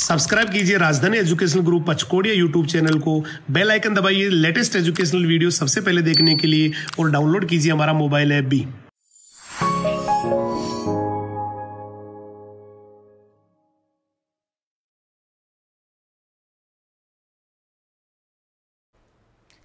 subscribe कीजिए Rajdhani educational group Pachkodiya YouTube channel को bell icon दबाइए लेटेस्ट एजुकेशनल वीडियो सबसे पहले देखने के लिए और डाउनलोड कीजिए हमारा मोबाइल ऐप भी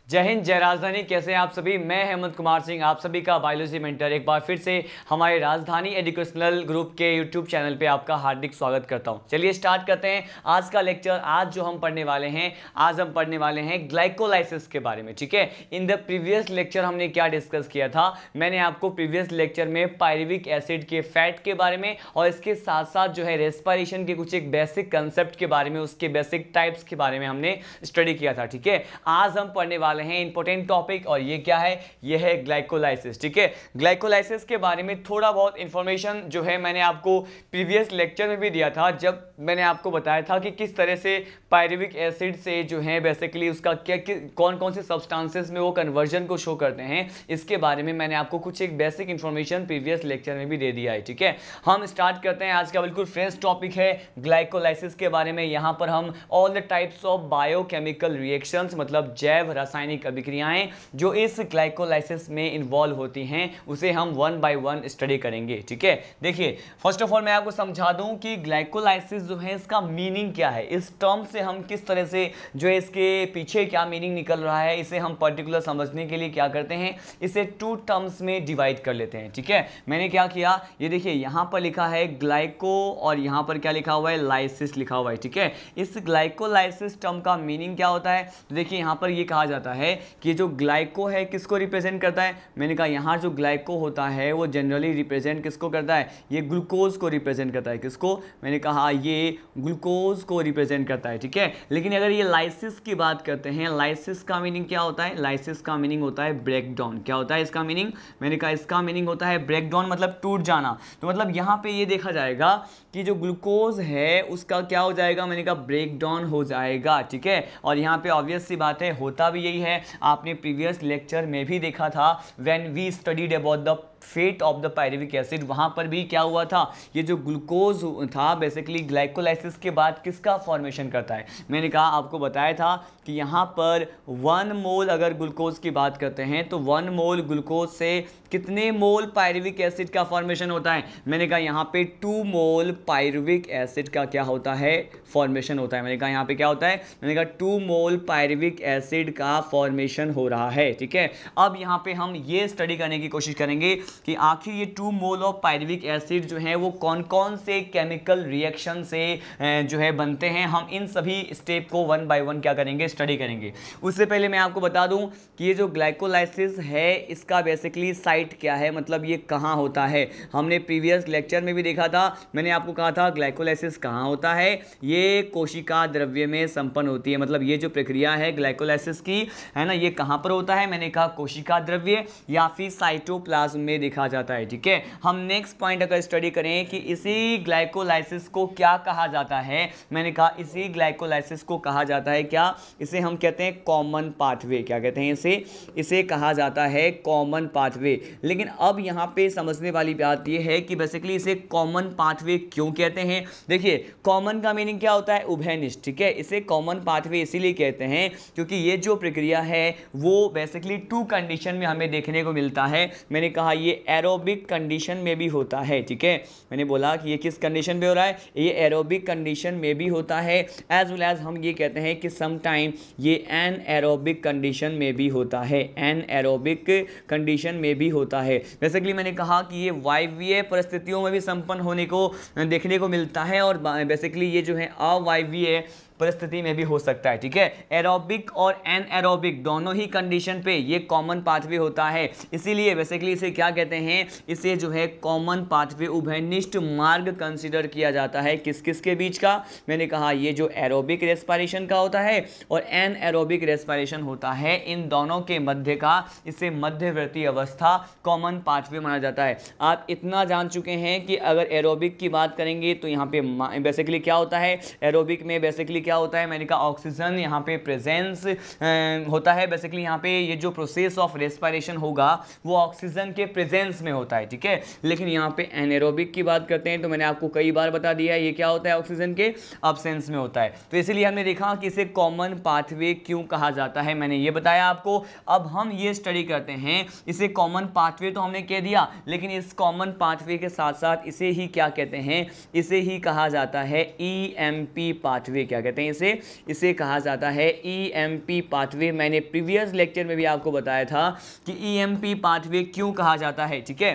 जय हिंद जय राजधानी कैसे हैं आप सभी मैं हेमंत कुमार सिंह आप सभी का बायोलॉजी मेंटर एक बार फिर से हमारे राजधानी एजुकेशनल ग्रुप के यूट्यूब चैनल पे आपका हार्दिक स्वागत करता हूं चलिए स्टार्ट करते हैं आज का लेक्चर आज जो हम पढ़ने वाले हैं आज हम पढ़ने वाले हैं ग्लाइकोलाइसिस के बारे में ठीक है इन द प्रीवियस लेक्चर हमने क्या डिस्कस किया था मैंने आपको प्रीवियस लेक्चर में पायरिविक एसिड के फैट के बारे में और इसके साथ साथ जो है रेस्पायरेशन के कुछ एक बेसिक कंसेप्ट के बारे में उसके बेसिक टाइप्स के बारे में हमने स्टडी किया था ठीक है आज हम पढ़ने वाले वाले हैं इंपॉर्टेंट टॉपिक और ये क्या है ये है ग्लाइकोलाइसिस ठीक है ग्लाइकोलाइसिस के बारे में थोड़ा बहुत इंफॉर्मेशन जो है मैंने आपको प्रीवियस लेक्चर में भी दिया था जब मैंने आपको बताया था कि किस तरह से पायरिविक एसिड से जो है बेसिकली उसका क्या कौन कौन से सब्सटांसेस में वो कन्वर्जन को शो करते हैं इसके बारे में मैंने आपको कुछ एक बेसिक इन्फॉर्मेशन प्रीवियस लेक्चर में भी दे दिया है ठीक है हम स्टार्ट करते हैं आज का बिल्कुल फ्रेश टॉपिक है ग्लाइकोलाइसिस के बारे में यहाँ पर हम all the types of biochemical reactions मतलब जैव रसायन रासायनिक अभिक्रियाएं जो इस ग्लाइकोलाइसिस में इन्वॉल्व होती हैं उसे हम वन बाय वन स्टडी करेंगे ठीक है देखिए फर्स्ट ऑफ ऑल मैं आपको समझा दूं कि ग्लाइकोलाइसिस जो है इसका मीनिंग क्या है इस टर्म से हम किस तरह से जो है इसके पीछे क्या मीनिंग निकल रहा है इसे हम पर्टिकुलर समझने के लिए क्या करते हैं इसे टू टर्म्स में डिवाइड कर लेते हैं ठीक है मैंने क्या किया ये देखिए यहाँ पर लिखा है ग्लाइको और यहाँ पर क्या लिखा हुआ है लाइसिस लिखा हुआ है ठीक है इस ग्लाइकोलाइसिस टर्म का मीनिंग क्या होता है तो देखिए यहाँ पर ये कहा जाता है है कि जो ग्लाइको है किसको रिप्रेजेंट करता है मैंने कहा यहाँ जो ग्लाइको होता है वो जनरली रिप्रेजेंट किसको करता है ये ग्लूकोज को रिप्रेजेंट करता है किसको मैंने कहा हाँ, ये ग्लूकोज को रिप्रेजेंट करता है ठीक है लेकिन अगर ये लाइसिस की बात करते हैं लाइसिस का मीनिंग क्या होता है लाइसिस का मीनिंग होता है ब्रेक डाउन क्या होता है इसका मीनिंग मैंने कहा इसका मीनिंग होता है ब्रेक डाउन मतलब टूट जाना तो मतलब यहाँ पर ये देखा जाएगा कि जो ग्लूकोज है उसका क्या हो जाएगा मैंने कहा ब्रेक डाउन हो जाएगा ठीक है और यहाँ पे ऑब्वियस सी बात है होता भी यही है है आपने प्रीवियस लेक्चर में भी देखा था when we studied about the fate of the pyruvic acid वहाँ पर भी क्या हुआ था ये जो ग्लूकोज था बेसिकली ग्लाइकोलाइसिस के बाद किसका फॉर्मेशन करता है मैंने कहा आपको बताया था कि यहाँ पर वन मोल अगर ग्लूकोज की बात करते हैं तो वन मोल ग्लूकोज से कितने मोल पायरेविक एसिड का फॉर्मेशन होता है मैंने कहा यहाँ पे टू मोल पायरेविक एसिड का क्या होता है फॉर्मेशन होता है मैंने कहा यहाँ पे क्या होता है मैंने कहा टू मोल पायरेविक एसिड का फॉर्मेशन हो रहा है ठीक है अब यहाँ पे हम ये स्टडी करने की कोशिश करेंगे कि आखिर ये two mole of pyruvic acid जो है वो कौन कौन से केमिकल रिएक्शन से जो है बनते हैं हम इन सभी स्टेप को वन बाय वन क्या करेंगे स्टडी करेंगे उससे पहले मैं आपको बता दूं कि ये जो ग्लाइकोलाइसिस है इसका बेसिकली साइट क्या है मतलब ये कहाँ होता है हमने प्रीवियस लेक्चर में भी देखा था मैंने आपको कहा था ग्लाइकोलाइसिस कहाँ होता है ये कोशिका द्रव्य में संपन्न होती है मतलब ये जो प्रक्रिया है ग्लाइकोलाइसिस की है ना ये कहाँ पर होता है मैंने कहा कोशिका द्रव्य या फिर साइटोप्लाज्म में लिखा जाता है ठीक है हम नेक्स्ट पॉइंट अगर स्टडी करें कि इसी ग्लाइकोलाइसिस को क्या कहा जाता है मैंने कहा इसी ग्लाइकोलाइसिस को कहा जाता है क्या इसे हम कहते हैं कॉमन पाथवे क्या कहते हैं इसे इसे कहा जाता है कॉमन पाथवे लेकिन अब यहाँ पे समझने वाली बात यह है कि बेसिकली इसे कॉमन पाथवे क्यों कहते हैं देखिए कॉमन का मीनिंग क्या होता है उभयनिष्ठ ठीक है इसे कॉमन पाथवे इसीलिए कहते हैं क्योंकि ये जो प्रक्रिया है वो बेसिकली टू कंडीशन में हमें देखने को मिलता है मैंने कहा ये ये एरोबिक कंडीशन में भी होता है ठीक है मैंने बोला कि ये किस कंडीशन पे हो रहा है ये एरोबिक कंडीशन में भी होता है एज वेल एज हम ये कहते हैं कि समटाइम ये एन एरोबिक कंडीशन में भी होता है एन एरोबिक कंडीशन में भी होता है बेसिकली मैंने कहा कि ये वायव्य परिस्थितियों में भी संपन्न होने को देखने को मिलता है और बेसिकली ये जो है अवायव्य परिस्थिति में भी हो सकता है ठीक है एरोबिक और एन एरोबिक दोनों ही कंडीशन पे ये कॉमन पाथवे होता है इसीलिए बेसिकली इसे क्या कहते हैं इसे जो है कॉमन पाथवे उभयनिष्ठ मार्ग कंसिडर किया जाता है किस किस के बीच का मैंने कहा ये जो एरोबिक रेस्पायरेशन का होता है और एन एरोबिक रेस्पायरेशन होता है इन दोनों के मध्य का इसे मध्यवर्ती अवस्था कॉमन पाथवे माना जाता है आप इतना जान चुके हैं कि अगर एरोबिक की बात करेंगे तो यहाँ पे बेसिकली क्या होता है एरोबिक में बेसिकली क्या होता है मैंने कहा ऑक्सीजन यहाँ पे प्रेजेंस होता है बेसिकली यहाँ पे ये जो प्रोसेस ऑफ रेस्पायरेशन होगा वो ऑक्सीजन के प्रेजेंस में होता है ठीक है लेकिन यहाँ पे एनेरोबिक की बात करते हैं तो मैंने आपको कई बार बता दिया ये क्या होता है ऑक्सीजन के अबसेंस में होता है तो इसीलिए हमने देखा कि इसे कॉमन पाथवे क्यों कहा जाता है मैंने ये बताया आपको अब हम ये स्टडी करते हैं इसे कॉमन पाथवे तो हमने कह दिया लेकिन इस कॉमन पाथवे के साथ साथ इसे ही क्या कहते हैं इसे ही कहा जाता है ई एम पी पाथवे क्या कहते हैं कहते हैं इसे इसे कहा जाता है ई एम पी पाथवे मैंने प्रीवियस लेक्चर में भी आपको बताया था कि ई एम पी पाथवे क्यों कहा जाता है ठीक है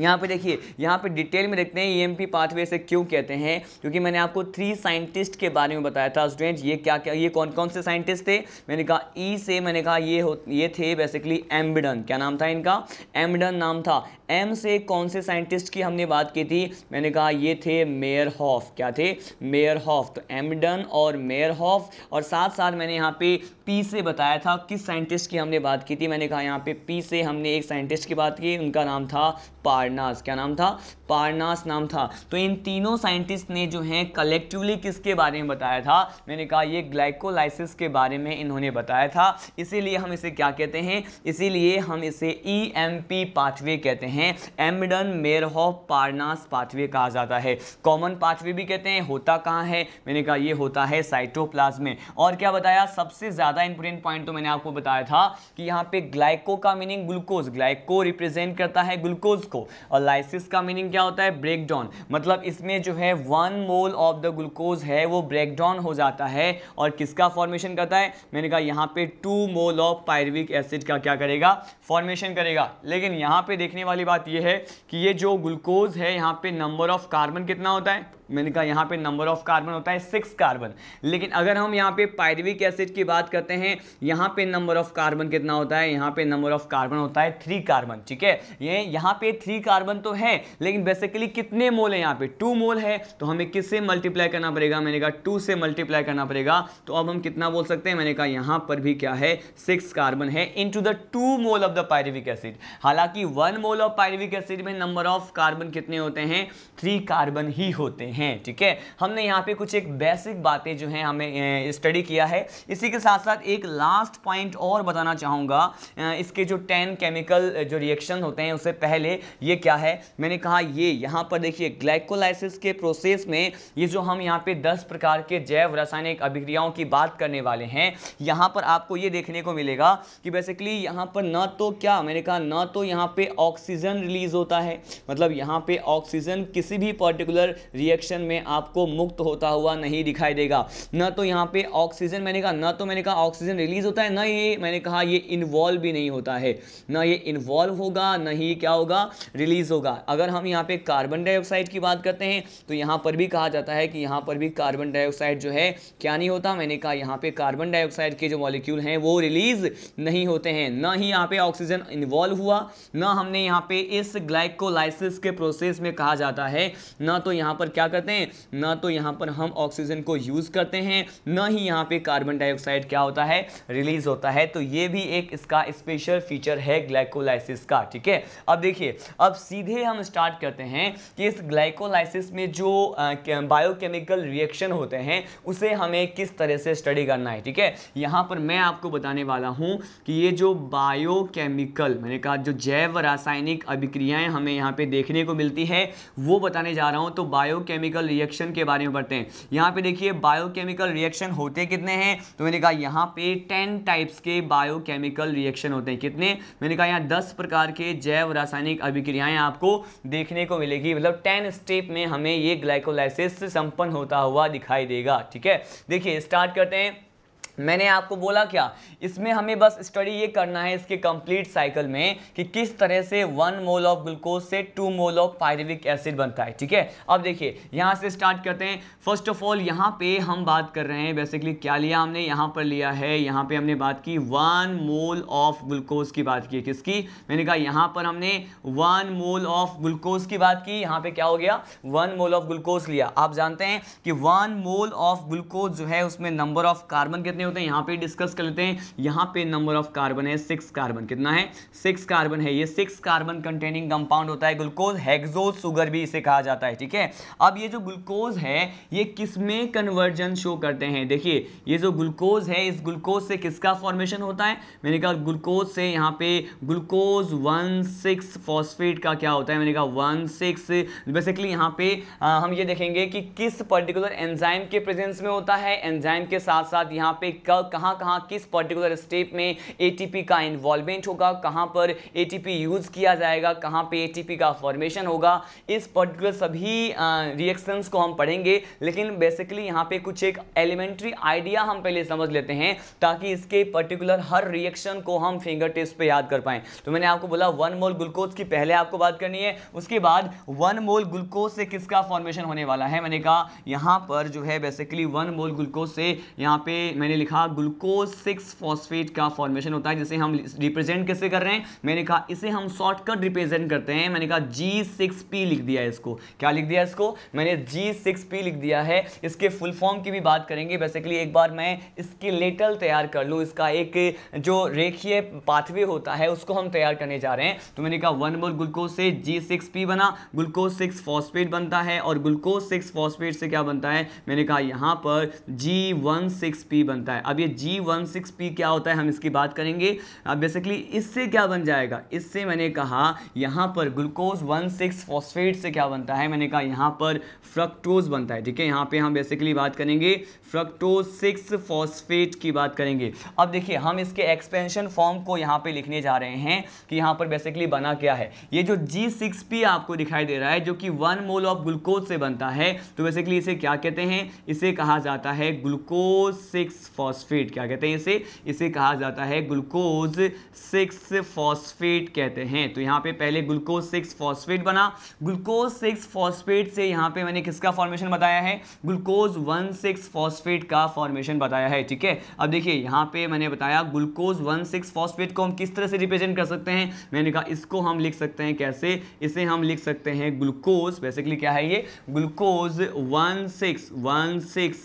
यहाँ पे देखिए यहाँ पे डिटेल में देखते हैं ईएमपी e पाथवे से क्यों कहते हैं क्योंकि मैंने आपको थ्री साइंटिस्ट के बारे में बताया था स्टूडेंट ये क्या क्या ये कौन कौन से साइंटिस्ट थे मैंने कहा ई e से मैंने कहा ये हो ये थे बेसिकली एम्बिडन क्या नाम था इनका एम्बिडन नाम था एम से कौन से साइंटिस्ट की हमने बात की थी मैंने कहा ये थे मेयर हॉफ क्या थे मेयर हॉफ तो एमडन और मेयर हॉफ और साथ साथ मैंने यहाँ पे पी से बताया था किस साइंटिस्ट की हमने बात की थी मैंने कहा यहाँ पे पी से हमने एक साइंटिस्ट की बात की उनका नाम था पार पारनास क्या नाम था पारनास नाम था तो इन तीनों साइंटिस्ट ने जो हैं कलेक्टिवली किसके बारे में बताया था मैंने कहा ये ग्लाइकोलाइसिस के बारे में इन्होंने बताया था इसीलिए हम इसे क्या कहते हैं इसीलिए हम इसे ई एम पी पाथवे कहते हैं एमडन मेरहॉफ पारनास पाथवे कहा जाता है कॉमन पाथवे भी कहते हैं होता कहाँ है मैंने कहा ये होता है साइटोप्लाज में और क्या बताया सबसे ज़्यादा इंपॉर्टेंट पॉइंट तो मैंने आपको बताया था कि यहाँ पे ग्लाइको का मीनिंग ग्लूकोज ग्लाइको रिप्रेजेंट करता है ग्लूकोज को और लाइसिस का मीनिंग क्या होता है ब्रेक डाउन मतलब इसमें जो है one mole of the glucose है वो ब्रेक डाउन हो जाता है और किसका फॉर्मेशन करता है मैंने कहा यहाँ पे two mole of pyruvic acid का क्या करेगा फॉर्मेशन करेगा लेकिन यहाँ पे देखने वाली बात यह है कि ये जो ग्लूकोज है यहाँ पे नंबर ऑफ कार्बन कितना होता है मैंने कहा यहाँ पे नंबर ऑफ कार्बन होता है सिक्स कार्बन लेकिन अगर हम यहाँ पे पायरविक एसिड की बात करते हैं यहाँ पे नंबर ऑफ कार्बन कितना होता है यहाँ पे नंबर ऑफ कार्बन होता है थ्री कार्बन ठीक है ये यहाँ पे थ्री कार्बन तो है लेकिन बेसिकली कितने मोल है यहाँ पे टू मोल है तो हमें किससे मल्टीप्लाई करना पड़ेगा मैंने कहा टू से मल्टीप्लाई करना पड़ेगा तो अब हम कितना बोल सकते हैं मैंने कहा यहाँ पर भी क्या है सिक्स कार्बन है into the two mole of the pyruvic acid हालांकि one mole of pyruvic acid में नंबर ऑफ कार्बन कितने होते हैं थ्री कार्बन ही होते हैं ठीक है हमने यहाँ पे कुछ एक बेसिक बातें जो हैं हमें स्टडी किया है इसी के साथ साथ एक लास्ट पॉइंट और बताना चाहूँगा इसके जो टेन केमिकल जो रिएक्शन होते हैं उससे पहले ये क्या है मैंने कहा ये यहाँ पर देखिए ग्लाइकोलाइसिस के प्रोसेस में ये जो हम यहाँ पे दस प्रकार के जैव रासायनिक अभिक्रियाओं की बात करने वाले हैं यहाँ पर आपको ये देखने को मिलेगा कि बेसिकली यहाँ पर न तो क्या मैंने कहा न तो यहाँ पर ऑक्सीजन रिलीज होता है मतलब यहाँ पर ऑक्सीजन किसी भी पर्टिकुलर रिएक्शन में आपको मुक्त होता हुआ नहीं दिखाई देगा न तो यहाँ पर ऑक्सीजन मैंने कहा न तो मैंने कहा ऑक्सीजन रिलीज होता है न ये मैंने कहा ये इन्वॉल्व भी नहीं होता है ना ये इन्वॉल्व होगा न ही क्या होगा रिलीज़ होगा अगर हम यहाँ पे कार्बन डाइऑक्साइड की बात करते हैं तो यहाँ पर भी कहा जाता है कि यहाँ पर भी कार्बन डाइऑक्साइड जो है क्या नहीं होता मैंने कहा यहाँ पे कार्बन डाइऑक्साइड के जो मॉलिक्यूल हैं वो रिलीज़ नहीं होते हैं ना ही यहाँ पे ऑक्सीजन इन्वॉल्व हुआ ना हमने यहाँ पे इस ग्लाइकोलाइसिस के प्रोसेस में कहा जाता है ना तो यहाँ पर क्या करते हैं ना तो यहाँ पर हम ऑक्सीजन को यूज़ करते हैं ना ही यहाँ पे कार्बन डाइऑक्साइड क्या होता है रिलीज़ होता है तो ये भी एक इसका स्पेशल फीचर है ग्लाइकोलाइसिस का ठीक है अब देखिए अब अब सीधे हम स्टार्ट करते हैं कि इस ग्लाइकोलाइसिस में जो बायोकेमिकल रिएक्शन होते हैं उसे हमें किस तरह से स्टडी करना है ठीक है यहाँ पर मैं आपको बताने वाला हूँ कि ये जो बायोकेमिकल मैंने कहा जो जैव रासायनिक अभिक्रियाएँ हमें यहाँ पर देखने को मिलती है वो बताने जा रहा हूँ तो बायोकेमिकल रिएक्शन के बारे में पढ़ते हैं यहाँ पर देखिए बायोकेमिकल रिएक्शन होते कितने हैं तो मैंने कहा यहाँ पर टेन टाइप्स के बायोकेमिकल रिएक्शन होते हैं कितने मैंने कहा यहाँ दस प्रकार के जैव रासायनिक अभिक्रिया प्रक्रियाएं आपको देखने को मिलेगी मतलब टेन स्टेप में हमें ये ग्लाइकोलाइसिस संपन्न होता हुआ दिखाई देगा ठीक है देखिए स्टार्ट करते हैं मैंने आपको बोला क्या इसमें हमें बस स्टडी ये करना है इसके कंप्लीट साइकिल में कि किस तरह से वन मोल ऑफ ग्लूकोज से two mole of pyruvic acid बनता है ठीक है अब देखिए यहाँ से स्टार्ट करते हैं फर्स्ट ऑफ ऑल यहाँ पे हम बात कर रहे हैं बेसिकली क्या लिया हमने यहाँ पर लिया है यहाँ पे हमने बात की वन मोल ऑफ ग्लूकोज की बात की किसकी मैंने कहा यहाँ पर हमने वन मोल ऑफ ग्लूकोज की बात की यहाँ पर क्या हो गया वन मोल ऑफ ग्लूकोज लिया आप जानते हैं कि वन मोल ऑफ ग्लूकोज जो है उसमें नंबर ऑफ कार्बन कितने होते हैं यहाँ पे डिस्कस कर लेते हैं यहाँ पे नंबर ऑफ कार्बन है सिक्स कार्बन कितना है सिक्स कार्बन है ये सिक्स कार्बन कंटेनिंग कंपाउंड होता है ग्लूकोज हेक्सोज सुगर भी इसे कहा जाता है ठीक है अब ये जो ग्लूकोज है ये किस में कन्वर्जन शो करते हैं देखिए ये जो ग्लूकोज है इस ग्लूकोज से किसका फॉर्मेशन होता है मैंने कहा ग्लूकोज से यहाँ पे ग्लूकोज वन सिक्स फॉस्फेट का क्या होता है मैंने कहा वन सिक्स बेसिकली यहाँ पे आ, हम ये देखेंगे कि किस पर्टिकुलर एंजाइम के प्रेजेंस में होता है एंजाइम के साथ साथ यहाँ पे कब कहाँ कहाँ किस पर्टिकुलर स्टेप में एटीपी का इन्वॉल्वमेंट होगा कहाँ पर एटीपी यूज़ किया जाएगा कहाँ पे एटीपी का फॉर्मेशन होगा इस पर्टिकुलर सभी रिएक्शंस को हम पढ़ेंगे लेकिन बेसिकली यहाँ पे कुछ एक एलिमेंट्री आइडिया हम पहले समझ लेते हैं ताकि इसके पर्टिकुलर हर रिएक्शन को हम फिंगर टिप्स पर याद कर पाएँ तो मैंने आपको बोला वन मोल ग्लूकोज की पहले आपको बात करनी है उसके बाद वन मोल ग्लूकोज से किसका फॉर्मेशन होने वाला है मैंने कहा यहाँ पर जो है बेसिकली वन मोल ग्लूकोज से यहाँ पे मैंने देखा ग्लूकोज सिक्स फॉस्फेट का फॉर्मेशन होता है जिसे हम रिप्रेजेंट कैसे कर रहे हैं मैंने कहा इसे हम शॉर्टकट रिप्रेजेंट करते हैं मैंने कहा जी सिक्स पी लिख दिया है इसको क्या लिख दिया इसको मैंने जी सिक्स पी लिख दिया है इसके फुल फॉर्म की भी बात करेंगे बेसिकली एक बार मैं इसके लेटल तैयार कर लूँ इसका एक जो रेखीय पाथवे होता है उसको हम तैयार करने जा रहे हैं तो मैंने कहा वन मोल ग्लूकोज से जी सिक्स पी बना ग्लूकोज सिक्स फॉस्फेट बनता है और ग्लूकोज सिक्स फॉस्फेट से क्या बनता है मैंने कहा यहाँ पर जी वन सिक्स पी बनता है बनता है अब ये जी वन सिक्स पी क्या होता है हम इसकी बात करेंगे अब बेसिकली इससे क्या बन जाएगा इससे मैंने कहा यहाँ पर ग्लूकोज वन सिक्स फॉस्फेट से क्या बनता है मैंने कहा यहाँ पर फ्रक्टोज बनता है ठीक है यहाँ पे हम बेसिकली बात करेंगे फ्रक्टोज सिक्स फॉस्फेट की बात करेंगे अब देखिए हम इसके एक्सपेंशन फॉर्म को यहाँ पर लिखने जा रहे हैं कि यहाँ पर बेसिकली बना क्या है ये जो जी आपको दिखाई दे रहा है जो कि वन मोल ऑफ ग्लूकोज से बनता है तो बेसिकली इसे क्या कहते हैं इसे कहा जाता है ग्लूकोज सिक्स फॉस्फेट क्या कहते हैं इसे इसे कहा जाता है ग्लूकोज सिक्स फॉस्फेट कहते हैं तो यहाँ पे पहले ग्लूकोज सिक्स फॉस्फेट बना ग्लूकोज सिक्स फॉस्फेट से यहाँ पे मैंने किसका फॉर्मेशन बताया है ग्लूकोज वन सिक्स फॉस्फेट का फॉर्मेशन बताया है ठीक है अब देखिए यहाँ पे मैंने बताया ग्लूकोज वन सिक्स फॉस्फेट को हम किस तरह से रिप्रेजेंट कर सकते हैं मैंने कहा इसको हम लिख सकते हैं कैसे इसे हम लिख सकते हैं ग्लूकोज बेसिकली क्या है ये glucose one six one six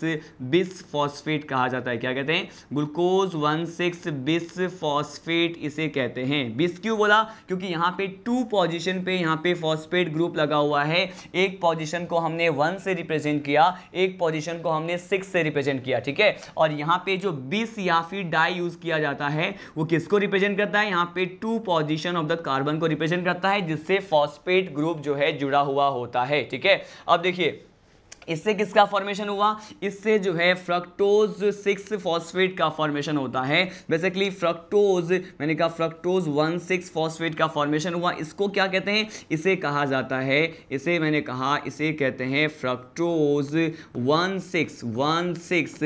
bis phosphate कहा जाता है क्या कहते हैं glucose one six bis phosphate इसे कहते हैं बिस क्यों बोला क्योंकि यहाँ पे टू पोजिशन पे यहाँ पे फॉस्फेट ग्रुप लगा हुआ है एक पोजिशन को हमने वन से रिप्रेजेंट किया एक पोजिशन को हमने सिक्स से रिप्रेजेंट किया ठीक है और यहाँ पे जो बिस या फिर डाई यूज किया जाता है वो किसको रिप्रेजेंट करता है यहाँ पे two position of the carbon को रिप्रेजेंट करता है जिससे फॉस्फेट ग्रुप जो है जुड़ा हुआ होता है ठीक है अब देखिए इससे किसका फॉर्मेशन हुआ इससे जो है फ्रक्टोज सिक्स फॉस्फेट का फॉर्मेशन होता है बेसिकली फ्रक्टोज मैंने कहा फ्रक्टोज वन सिक्स फॉस्फेट का फॉर्मेशन हुआ इसको क्या कहते हैं इसे कहा जाता है इसे मैंने कहा इसे कहते हैं fructose one six one six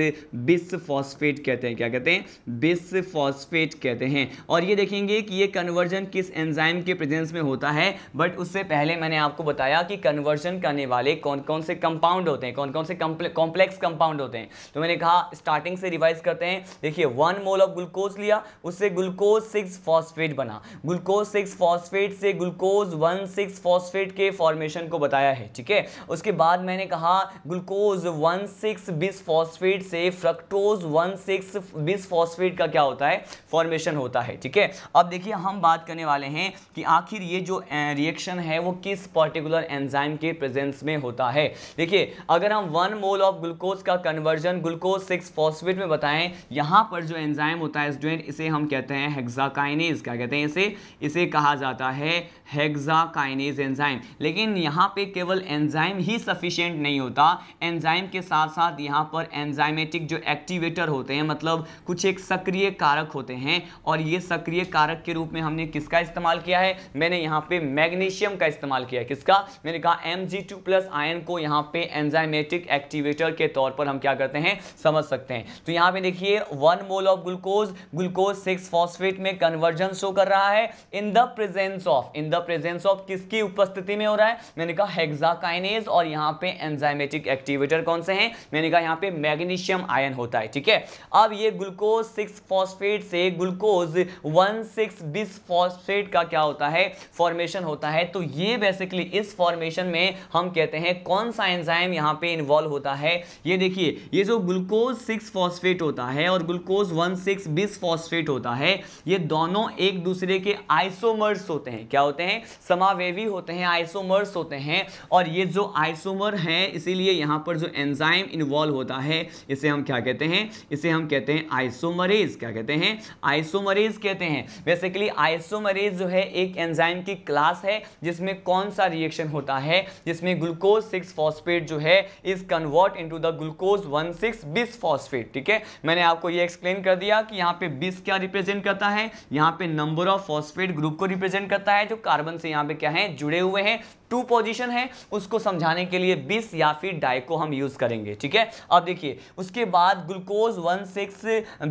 bis phosphate कहते हैं क्या कहते हैं बिस फॉस्फेट कहते हैं और ये देखेंगे कि ये कन्वर्जन किस एंजाइम के प्रेजेंस में होता है बट उससे पहले मैंने आपको बताया कि कन्वर्जन करने वाले कौन कौन से कंपाउंड कंपाउंड होते हैं कौन कौन से कॉम्प्लेक्स कंपाउंड होते हैं तो मैंने कहा स्टार्टिंग से रिवाइज करते हैं देखिए वन मोल ऑफ ग्लूकोज लिया उससे ग्लूकोज सिक्स फॉस्फेट बना ग्लूकोज सिक्स फॉस्फेट से ग्लूकोज वन सिक्स फॉस्फेट के फॉर्मेशन को बताया है ठीक है उसके बाद मैंने कहा glucose one six bis phosphate से fructose one six bis phosphate का क्या होता है फॉर्मेशन होता है ठीक है अब देखिए हम बात करने वाले हैं कि आखिर ये जो रिएक्शन है वो किस पर्टिकुलर एंजाइम के प्रेजेंस में होता है देखिए अगर हम वन मोल ऑफ ग्लूकोज का कन्वर्जन ग्लूकोज सिक्स फॉस्फेट में बताएं यहाँ पर जो एंजाइम होता है स्टूडेंट इसे हम कहते हैं हेक्साकाइनेज क्या कहते हैं इसे इसे कहा जाता है हेक्साकाइनेज एंजाइम लेकिन यहाँ पे केवल एंजाइम ही सफिशियंट नहीं होता एंजाइम के साथ साथ यहाँ पर एंजाइमेटिक जो एक्टिवेटर होते हैं मतलब कुछ एक सक्रिय कारक होते हैं और ये सक्रिय कारक के रूप में हमने किसका इस्तेमाल किया है मैंने यहाँ पे मैग्नीशियम का इस्तेमाल किया किसका मैंने कहा M G two plus ion को यहाँ पे एन एंजाइमेटिक एक्टिवेटर के तौर पर हम क्या करते हैं समझ सकते हैं तो यहां पे देखिए one mole of glucose glucose six phosphate में कन्वर्जन शो कर रहा है in the presence of in the presence of किसकी उपस्थिति में हो रहा है मैंने कहा हेक्साकाइनेज और यहां पे एंजाइमेटिक एक्टिवेटर कौन से हैं मैंने कहा यहां पे मैग्नीशियम आयन होता है ठीक है अब ये ग्लूकोज सिक्स फॉस्फेट से glucose one six bis phosphate का क्या होता है फॉर्मेशन होता है तो ये बेसिकली इस फॉर्मेशन में हम कहते हैं कौन सा एंजाइम यहाँ पे इन्वॉल्व होता है ये देखिए ये जो ग्लूकोज सिक्स फॉस्फेट होता है और glucose one six bis phosphate होता है ये दोनों एक दूसरे के आइसोमर्स होते हैं क्या होते हैं समावेवी होते हैं आइसोमर्स होते हैं और ये जो आइसोमर हैं इसीलिए यहाँ पर जो एंजाइम इन्वॉल्व होता है इसे हम क्या कहते हैं इसे हम कहते हैं आइसोमरेज क्या कहते हैं आइसोमरेज कहते हैं बेसिकली आइसोमरेज जो है एक एंजाइम की क्लास है जिसमें कौन सा रिएक्शन होता है जिसमें ग्लूकोज सिक्स फॉस्फेट जो है है is convert into the glucose one six bis phosphate ठीक है मैंने आपको ये एक्सप्लेन कर दिया कि यहाँ पे बिस क्या रिप्रेजेंट करता है यहाँ पे नंबर ऑफ फॉस्फेट ग्रुप को रिप्रेजेंट करता है जो कार्बन से यहाँ पे क्या है जुड़े हुए हैं टू पोजीशन है उसको समझाने के लिए बिस या फिर डाई को हम यूज़ करेंगे ठीक है अब देखिए उसके बाद glucose one six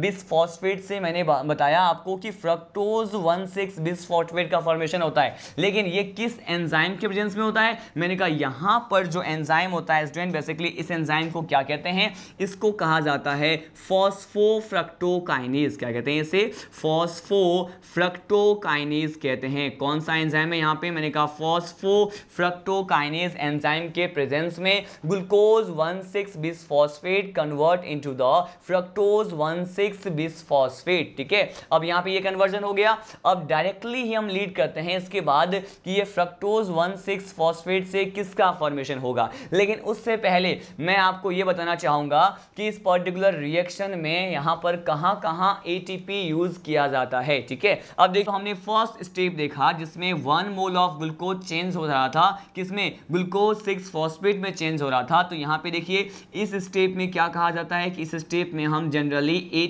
bis phosphate से मैंने बताया आपको कि fructose one six bis phosphate का फॉर्मेशन होता है लेकिन ये किस एंजाइम के प्रेजेंस में होता है मैंने कहा यहाँ पर जो एंजाइम होता है स्टूडेंट बेसिकली इस एंजाइम को क्या कहते हैं इसको कहा जाता है फॉस्फोफ्रक्टोकाइनेज क्या कहते हैं इसे फॉस्फोफ्रक्टोकाइनेज कहते हैं कौन सा एंजाइम है यहाँ पे मैंने कहा फॉस्फो फ्रक्टोकाइनेज एंजाइम के प्रेजेंस में glucose one six bisphosphate convert into the fructose one six bisphosphate ठीक है अब यहाँ पे ये कन्वर्जन हो गया अब डायरेक्टली ही हम लीड करते हैं इसके बाद कि ये फ्रक्टोज वन सिक्स फॉस्फेट से किसका फॉर्मेशन होगा लेकिन उससे पहले मैं आपको ये बताना चाहूँगा कि इस पर्टिकुलर रिएक्शन में यहाँ पर कहाँ कहाँ एटीपी यूज़ किया जाता है ठीक है अब देखो हमने फर्स्ट स्टेप देखा जिसमें one mole of glucose change हो रहा था था किसमें ग्लूकोज सिक्स फॉस्फेट में चेंज हो रहा था तो यहाँ पे देखिए इस स्टेप में क्या कहा जाता है कि इस स्टेप में हम जनरली ए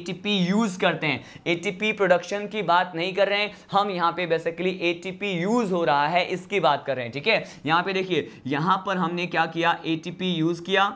यूज़ करते हैं एटीपी प्रोडक्शन की बात नहीं कर रहे हैं हम यहाँ पे बेसिकली एटीपी यूज़ हो रहा है इसकी बात कर रहे हैं ठीक है यहाँ पे देखिए यहाँ पर हमने क्या किया एटीपी यूज़ किया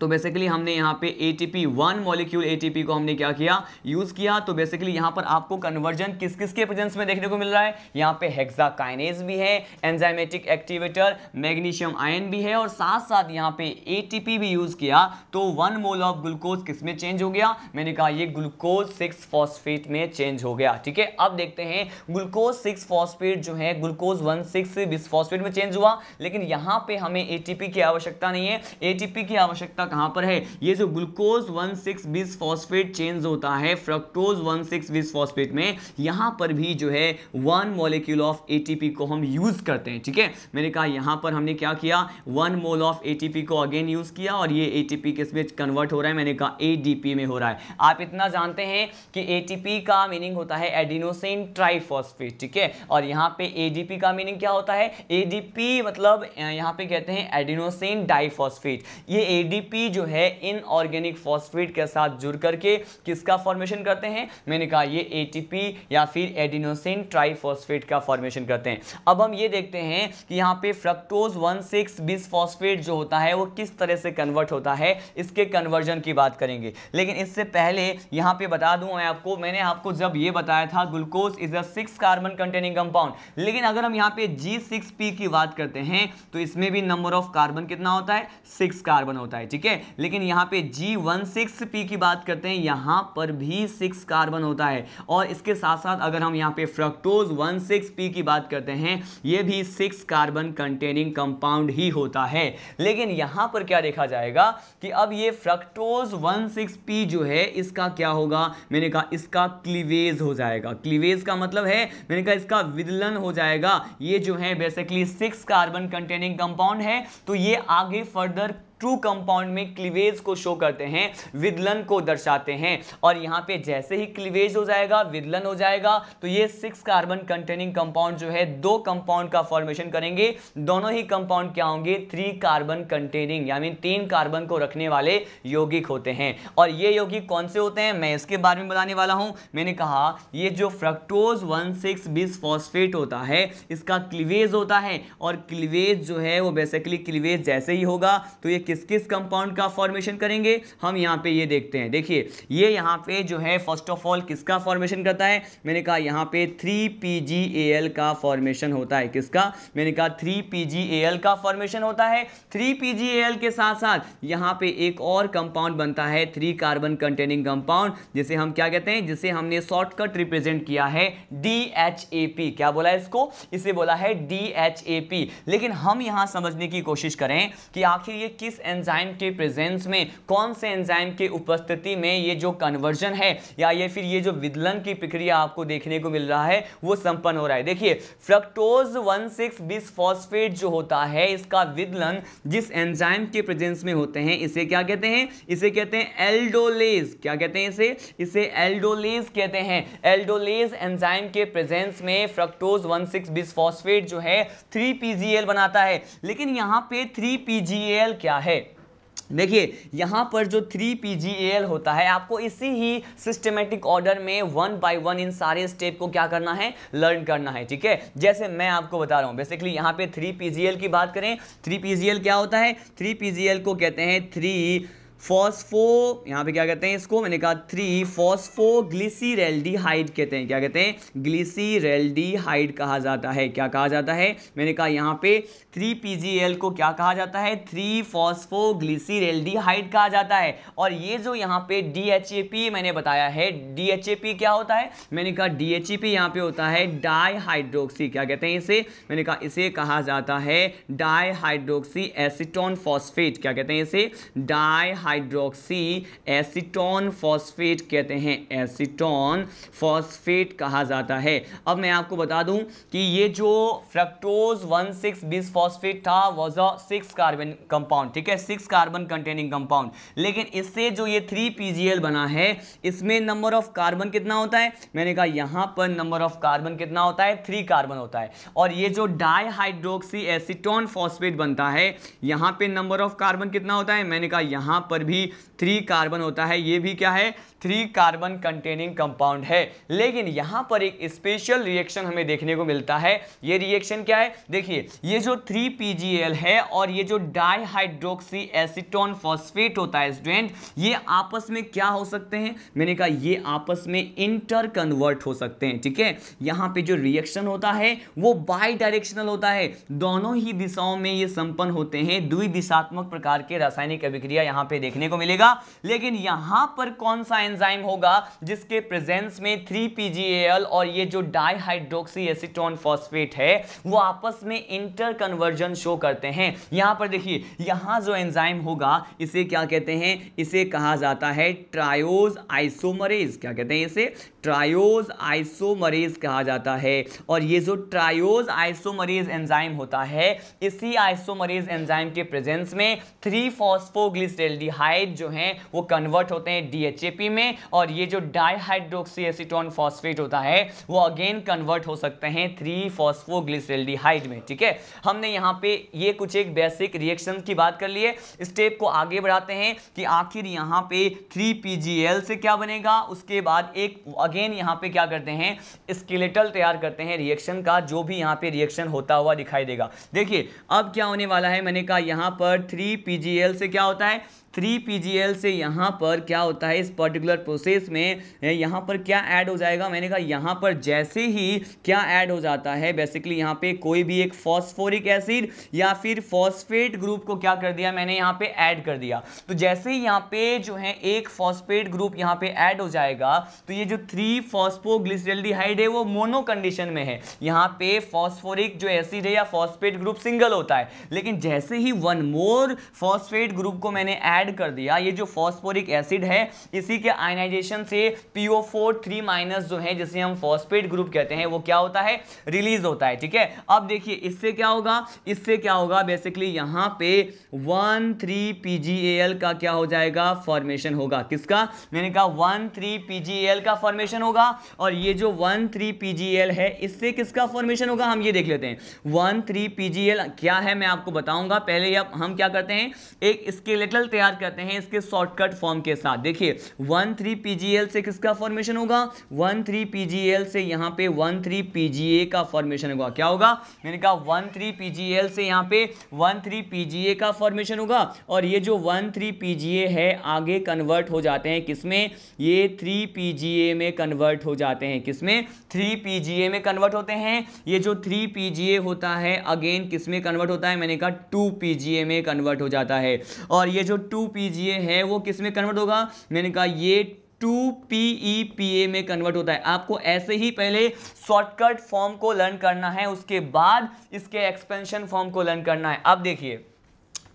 तो बेसिकली हमने यहाँ पे A T P one molecule A T P को हमने क्या किया यूज़ किया तो बेसिकली यहाँ पर आपको कन्वर्जन किस किस के प्रेजेंस में देखने को मिल रहा है यहाँ पे हेक्साकाइनेज भी है एंजाइमेटिक एक्टिवेटर मैग्नीशियम आयन भी है और साथ साथ यहाँ पे ए टी पी भी यूज़ किया तो वन मोल ऑफ ग्लूकोज किस में चेंज हो गया मैंने कहा ये ग्लूकोज सिक्स फॉस्फेट में चेंज हो गया ठीक है अब देखते हैं ग्लूकोज सिक्स फॉस्फेट जो है glucose one six bis phosphate में चेंज हुआ लेकिन यहाँ पे हमें ए टी पी की आवश्यकता नहीं है ए टी पी की आवश्यकता आपका कहां पर है ये जो glucose one six bis phosphate change होता है fructose one six bis phosphate में यहां पर भी जो है वन मोलिक्यूल ऑफ एटीपी को हम यूज़ करते हैं ठीक है मैंने कहा यहां पर हमने क्या किया वन मोल ऑफ एटीपी को अगेन यूज़ किया और ये एटीपी किस में कन्वर्ट हो रहा है मैंने कहा एडीपी में हो रहा है आप इतना जानते हैं कि एटीपी का मीनिंग होता है एडिनोसिन ट्राइफॉस्फेट ठीक है और यहाँ पे एडीपी का मीनिंग क्या होता है एडीपी मतलब यहाँ पे कहते हैं एडिनोसिन डाइफॉस्फेट ये एडीपी एटीपी जो है इन ऑर्गेनिक फॉस्फेट के साथ जुड़ करके किसका फॉर्मेशन करते हैं मैंने कहा ये एटीपी या फिर एडिनोसिन ट्राइफॉस्फेट का फॉर्मेशन करते हैं अब हम ये देखते हैं कि यहाँ पे fructose one six bis phosphate जो होता है वो किस तरह से कन्वर्ट होता है इसके कन्वर्जन की बात करेंगे लेकिन इससे पहले यहाँ पे बता दूँ मैं आपको मैंने आपको जब ये बताया था glucose is a six carbon containing compound लेकिन अगर हम यहाँ पे जी की बात करते हैं तो इसमें भी नंबर ऑफ कार्बन कितना होता है सिक्स कार्बन होता है ठीक है लेकिन यहाँ पे जी वन सिक्स पी की बात करते हैं यहाँ पर भी सिक्स कार्बन होता है और इसके साथ साथ अगर हम यहाँ पे फ्रक्टोज वन सिक्स पी की बात करते हैं ये भी सिक्स कार्बन कंटेनिंग कंपाउंड ही होता है लेकिन यहाँ पर क्या देखा जाएगा कि अब ये फ्रक्टोज वन सिक्स पी जो है इसका क्या होगा मैंने कहा इसका क्लीवेज हो जाएगा क्लीवेज का मतलब है मैंने कहा इसका विदलन हो जाएगा ये जो है basically six carbon containing compound है तो ये आगे फर्दर ट्रू कंपाउंड में क्लीवेज को शो करते हैं विदलन को दर्शाते हैं और यहाँ पे जैसे ही क्लीवेज हो जाएगा विदलन हो जाएगा तो ये सिक्स कार्बन कंटेनिंग कंपाउंड जो है दो कंपाउंड का फॉर्मेशन करेंगे दोनों ही कंपाउंड क्या होंगे थ्री कार्बन कंटेनिंग यानी तीन कार्बन को रखने वाले यौगिक होते हैं और ये यौगिक कौन से होते हैं मैं इसके बारे में बताने वाला हूँ मैंने कहा ये जो fructose one six bis phosphate होता है इसका क्लिवेज होता है और क्लीवेज जो है वो बेसिकली क्लिवेज जैसे ही होगा तो ये किस किस कंपाउंड का फॉर्मेशन करेंगे हम यहाँ पे ये देखते हैं देखिए ये यहाँ पे जो है फर्स्ट ऑफ ऑल किसका फॉर्मेशन करता है मैंने कहा यहाँ पे three P G A L का फॉर्मेशन होता है किसका मैंने कहा three P G A L का फॉर्मेशन होता है three P G A L के साथ साथ यहाँ पे एक और कंपाउंड बनता है थ्री कार्बन कंटेनिंग कंपाउंड जिसे हम क्या कहते हैं जिसे हमने शॉर्टकट रिप्रेजेंट किया है डी एच ए पी क्या बोला इसको इसे बोला है डी एच ए पी लेकिन हम यहाँ समझने की कोशिश करें कि आखिर ये किस एंजाइम के प्रेजेंस में कौन से एंजाइम के उपस्थिति में ये जो कन्वर्जन है या ये फिर ये जो विदलन की प्रक्रिया आपको देखने को मिल रहा है वो संपन्न हो रहा है देखिए fructose one six bis phosphate जो होता है इसका विदलन जिस एंजाइम के प्रेजेंस में होते हैं इसे क्या कहते हैं इसे कहते हैं एल्डोलेज क्या कहते हैं इसे इसे एल्डोलेज कहते हैं एल्डोलेज एंजाइम के प्रेजेंस में fructose one six bis phosphate जो है थ्री पी बनाता है लेकिन यहां पे थ्री पी क्या है है देखिए यहाँ पर जो थ्री पी जी एल होता है आपको इसी ही सिस्टमेटिक ऑर्डर में वन बाय वन इन सारे स्टेप को क्या करना है लर्न करना है ठीक है जैसे मैं आपको बता रहा हूँ बेसिकली यहाँ पे थ्री पी जी एल की बात करें थ्री पी जी एल क्या होता है थ्री पी जी एल को कहते हैं थ्री फॉस्फो यहाँ पे क्या कहते हैं इसको मैंने कहा थ्री फॉस्फो ग्लिसीरेल्डिहाइड कहते हैं क्या कहते हैं ग्लिसीरेल्डिहाइड कहा जाता है क्या कहा जाता है मैंने कहा यहाँ पे थ्री पीजीएल को क्या कहा जाता है थ्री फॉस्फो ग्लिसीरेल्डिहाइड कहा जाता है और ये जो यहाँ पे डी मैंने बताया है डी क्या होता है मैंने कहा डी एच यहाँ पे होता है डाई क्या कहते हैं इसे मैंने कहा इसे कहा जाता है डाईहाइड्रोक्सी एसिटोन फॉस्फेट क्या कहते हैं इसे डाई हाइड्रोक्सी एसीटोन फॉस्फेट कहते हैं एसीटोन फॉस्फेट कहा जाता है अब मैं आपको बता दूं कि ये जो fructose one six bis phosphate था was a six carbon compound ठीक है सिक्स कार्बन कंटेनिंग कंपाउंड लेकिन इससे जो ये थ्री पी बना है इसमें नंबर ऑफ कार्बन कितना होता है मैंने कहा यहाँ पर नंबर ऑफ कार्बन कितना होता है थ्री कार्बन होता है और ये जो डाईहाइड्रोक्सी एसिटोन फॉस्फेट बनता है यहाँ पे नंबर ऑफ कार्बन कितना होता है मैंने कहा यहाँ पर पर भी थ्री कार्बन होता है ये भी क्या है थ्री कार्बन कंटेनिंग कंपाउंड है लेकिन यहाँ पर एक स्पेशल रिएक्शन हमें देखने को मिलता है ये रिएक्शन क्या है देखिए ये जो थ्री पी है और ये जो डाईहाइड्रोक्सी एसिटोन फॉस्फेट होता है स्टूडेंट ये आपस में क्या हो सकते हैं मैंने कहा ये आपस में इंटर कन्वर्ट हो सकते हैं ठीक है यहाँ पे जो रिएक्शन होता है वो बाई डायरेक्शनल होता है दोनों ही दिशाओं में ये संपन्न होते हैं द्विदिशात्मक प्रकार के रासायनिक अभिक्रिया यहाँ पे देख देखने को मिलेगा लेकिन यहां पर कौन सा एंजाइम होगा जिसके प्रेजेंस में थ्री पीजीएल और ये जो डाईहाइड्रोक्सी एसिटोन फॉस्फेट है वो आपस में इंटर कन्वर्जन शो करते हैं यहां पर देखिए यहां जो एंजाइम होगा इसे क्या कहते हैं इसे कहा जाता है ट्रायोज आइसोमरेज क्या कहते हैं इसे ट्रायोज आइसोमरेज कहा जाता है और ये जो ट्रायोज आइसोमरेज एंजाइम होता है इसी आइसोमरेज एंजाइम के प्रेजेंस में थ्री फॉस्फोग्लिसरेल्डिहाइड एल्डिहाइड जो हैं वो कन्वर्ट होते हैं डीएचएपी में और ये जो डाईहाइड्रोक्सी एसिटोन फॉस्फेट होता है वो अगेन कन्वर्ट हो सकते हैं थ्री फॉस्फोग्लिसल्डिहाइड में ठीक है हमने यहाँ पे ये कुछ एक बेसिक रिएक्शन की बात कर ली है स्टेप को आगे बढ़ाते हैं कि आखिर यहाँ पे थ्री पी से क्या बनेगा उसके बाद एक अगेन यहाँ पे क्या करते हैं स्केलेटल तैयार करते हैं रिएक्शन का जो भी यहाँ पे रिएक्शन होता हुआ दिखाई देगा देखिए अब क्या होने वाला है मैंने कहा यहाँ पर थ्री पी से क्या होता है थ्री पी से यहाँ पर क्या होता है इस पर्टिकुलर प्रोसेस में यहाँ पर क्या ऐड हो जाएगा मैंने कहा यहाँ पर जैसे ही क्या ऐड हो जाता है बेसिकली यहाँ पे कोई भी एक फॉस्फोरिक एसिड या फिर फॉस्फेट ग्रुप को क्या कर दिया मैंने यहाँ पे ऐड कर दिया तो जैसे ही यहाँ पे जो है एक फॉस्फेट ग्रुप यहाँ पे ऐड हो जाएगा तो ये जो थ्री फॉस्फोग्लिसरल्डिहाइड है वो मोनो कंडीशन में है यहाँ पे फॉस्फोरिक जो एसिड है या फॉस्फेट ग्रुप सिंगल होता है लेकिन जैसे ही वन मोर फॉस्फेट ग्रुप को मैंने ऐड ऐड कर दिया ये जो फॉस्फोरिक एसिड है इसी के आयनाइजेशन से P O four three minus जो है जिसे हम फॉस्फेट ग्रुप कहते हैं वो क्या होता है रिलीज होता है ठीक है अब देखिए इससे क्या होगा इससे क्या होगा बेसिकली यहाँ पे one three P G L का क्या हो जाएगा फॉर्मेशन होगा किसका मैंने कहा one three P G L का फॉर्मेशन होगा और ये जो one three P G L है इससे किसका फॉर्मेशन होगा हम ये देख लेते हैं one three P G L क्या है मैं आपको बताऊंगा पहले आप हम क्या करते हैं एक स्केलेटल तैयार तैयार करते हैं इसके शॉर्टकट फॉर्म के साथ देखिए वन थ्री पी से किसका फॉर्मेशन होगा वन थ्री पी से यहाँ पे वन थ्री पी का फॉर्मेशन होगा क्या होगा मैंने कहा वन थ्री पी से यहाँ पे वन थ्री पी का फॉर्मेशन होगा और ये जो वन थ्री पी है आगे कन्वर्ट हो जाते हैं किसमें ये थ्री पी में कन्वर्ट हो जाते हैं किसमें थ्री पी में कन्वर्ट होते हैं ये जो थ्री पी होता है अगेन किसमें कन्वर्ट होता है मैंने कहा टू पी में कन्वर्ट हो जाता है और ये जो two two P G A है वो किस में कन्वर्ट होगा मैंने कहा ये two P E P A में कन्वर्ट होता है आपको ऐसे ही पहले शॉर्टकट फॉर्म को लर्न करना है उसके बाद इसके एक्सपेंशन फॉर्म को लर्न करना है अब देखिए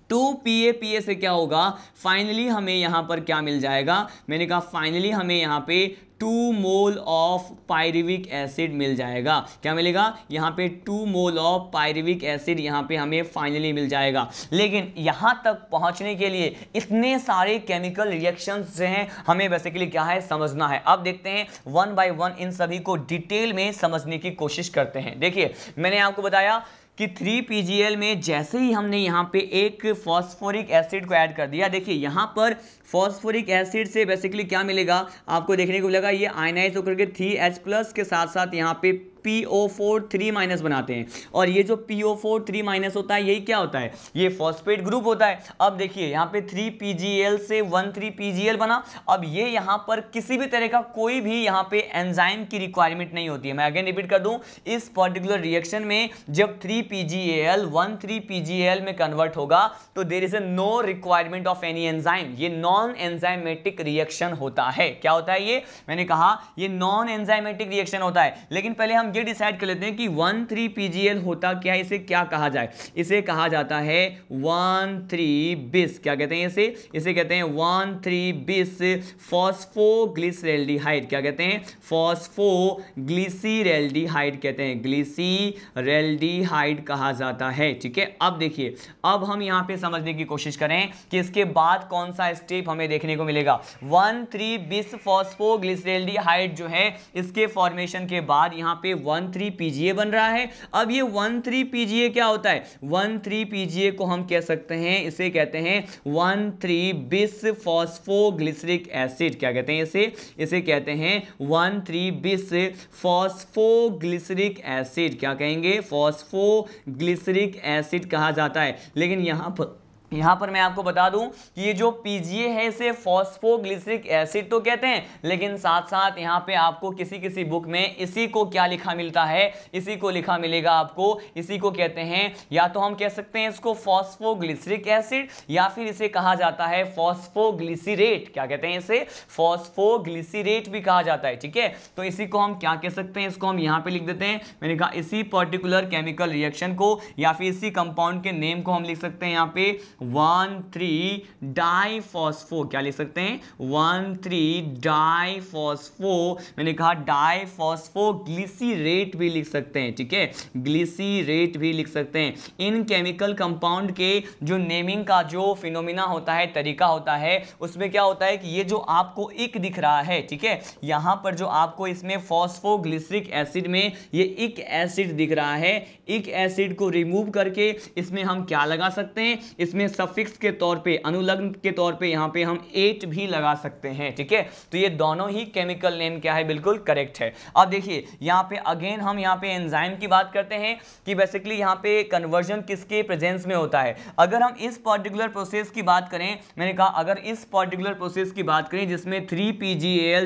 two P A P A से क्या होगा फाइनली हमें यहाँ पर क्या मिल जाएगा मैंने कहा फाइनली हमें यहाँ पे two mole of pyruvic acid मिल जाएगा क्या मिलेगा यहाँ पे two mole of pyruvic acid यहाँ पे हमें फाइनली मिल जाएगा लेकिन यहाँ तक पहुँचने के लिए इतने सारे केमिकल रिएक्शन जो हैं हमें बेसिकली क्या है समझना है अब देखते हैं वन बाय वन इन सभी को डिटेल में समझने की कोशिश करते हैं देखिए मैंने आपको बताया कि थ्री पी में जैसे ही हमने यहाँ पे एक फॉस्फोरिक एसिड को ऐड कर दिया देखिए यहाँ पर फॉस्फोरिक एसिड से बेसिकली क्या मिलेगा आपको देखने को मिलेगा ये आयनाइज होकर के थ्री एच प्लस के साथ साथ यहाँ पे P O four three minus बनाते हैं और ये जो P O four three minus होता है यही क्या होता है ये फॉस्फेट ग्रुप होता है अब देखिए यहाँ पे थ्री पी जी एल से one three P G L बना अब ये यहाँ पर किसी भी तरह का कोई भी यहाँ पे एंजाइम की रिक्वायरमेंट नहीं होती है मैं अगेन रिपीट कर दूँ इस पर्टिकुलर रिएक्शन में जब three P G L one three P G L में कन्वर्ट होगा तो there is a no requirement of any enzyme ये नॉन नॉन एंजाइमेटिक रिएक्शन होता है क्या होता है ये मैंने कहा ये नॉन एंजाइमेटिक रिएक्शन होता है लेकिन पहले हम ये डिसाइड कर लेते हैं कि वन थ्री पी होता क्या है इसे क्या कहा जाए इसे कहा जाता है वन थ्री बिस क्या कहते हैं इसे इसे कहते हैं वन थ्री बिस फॉस्फोग्लिसरेल्डिहाइड क्या कहते हैं फॉस्फोग्लिसीरेल्डिहाइड कहते हैं ग्लिसीरेल्डिहाइड कहा जाता है ठीक है अब देखिए अब हम यहाँ पर समझने की कोशिश करें कि इसके बाद कौन सा स्टेप टाइप हमें देखने को मिलेगा वन थ्री बिस फॉस्फोग्लिसरेल्डिहाइड जो है इसके फॉर्मेशन के बाद यहाँ पे वन थ्री पीजीए बन रहा है अब ये वन थ्री पीजीए क्या होता है वन थ्री पीजीए को हम कह सकते हैं इसे कहते हैं one three bis phosphoglyceric acid क्या कहते हैं इसे इसे कहते हैं one three bis phosphoglyceric acid क्या कहेंगे फॉस्फोग्लिसरिक एसिड कहा जाता है लेकिन यहाँ पर यहाँ पर मैं आपको बता दूं कि ये जो पीजीए है इसे फॉस्फोग्लिसरिक एसिड तो कहते हैं लेकिन साथ साथ यहाँ पे आपको किसी किसी बुक में इसी को क्या लिखा मिलता है इसी को लिखा मिलेगा आपको इसी को कहते हैं या तो हम कह सकते हैं इसको फॉस्फोग्लिसरिक एसिड या फिर इसे कहा जाता है फॉस्फोग्लिसरेट क्या कहते हैं इसे फॉस्फोग्लिसरेट भी कहा जाता है ठीक है तो इसी को हम क्या कह सकते हैं इसको हम यहाँ पे लिख देते हैं मैंने कहा इसी पर्टिकुलर केमिकल रिएक्शन को या फिर इसी कंपाउंड के नेम को हम लिख सकते हैं यहाँ पे वन थ्री फॉस्फो क्या लिख सकते हैं वन थ्री फॉस्फो मैंने कहा फॉस्फो ग्लिसी रेट भी लिख सकते हैं ठीक है ग्लिसी रेट भी लिख सकते हैं इन केमिकल कंपाउंड के जो नेमिंग का जो फिनोमिना होता है तरीका होता है उसमें क्या होता है कि ये जो आपको एक दिख रहा है ठीक है यहाँ पर जो आपको इसमें फॉस्फो एसिड में ये एक एसिड दिख रहा है एक एसिड को रिमूव करके इसमें हम क्या लगा सकते हैं इसमें में सफिक्स के तौर पे अनुलग्न के तौर पे यहाँ पे हम एट भी लगा सकते हैं ठीक है तो ये दोनों ही केमिकल नेम क्या है बिल्कुल करेक्ट है अब देखिए यहाँ पे अगेन हम यहाँ पे एंजाइम की बात करते हैं कि बेसिकली यहाँ पे कन्वर्जन किसके प्रेजेंस में होता है अगर हम इस पर्टिकुलर प्रोसेस की बात करें मैंने कहा अगर इस पर्टिकुलर प्रोसेस की बात करें जिसमें थ्री पी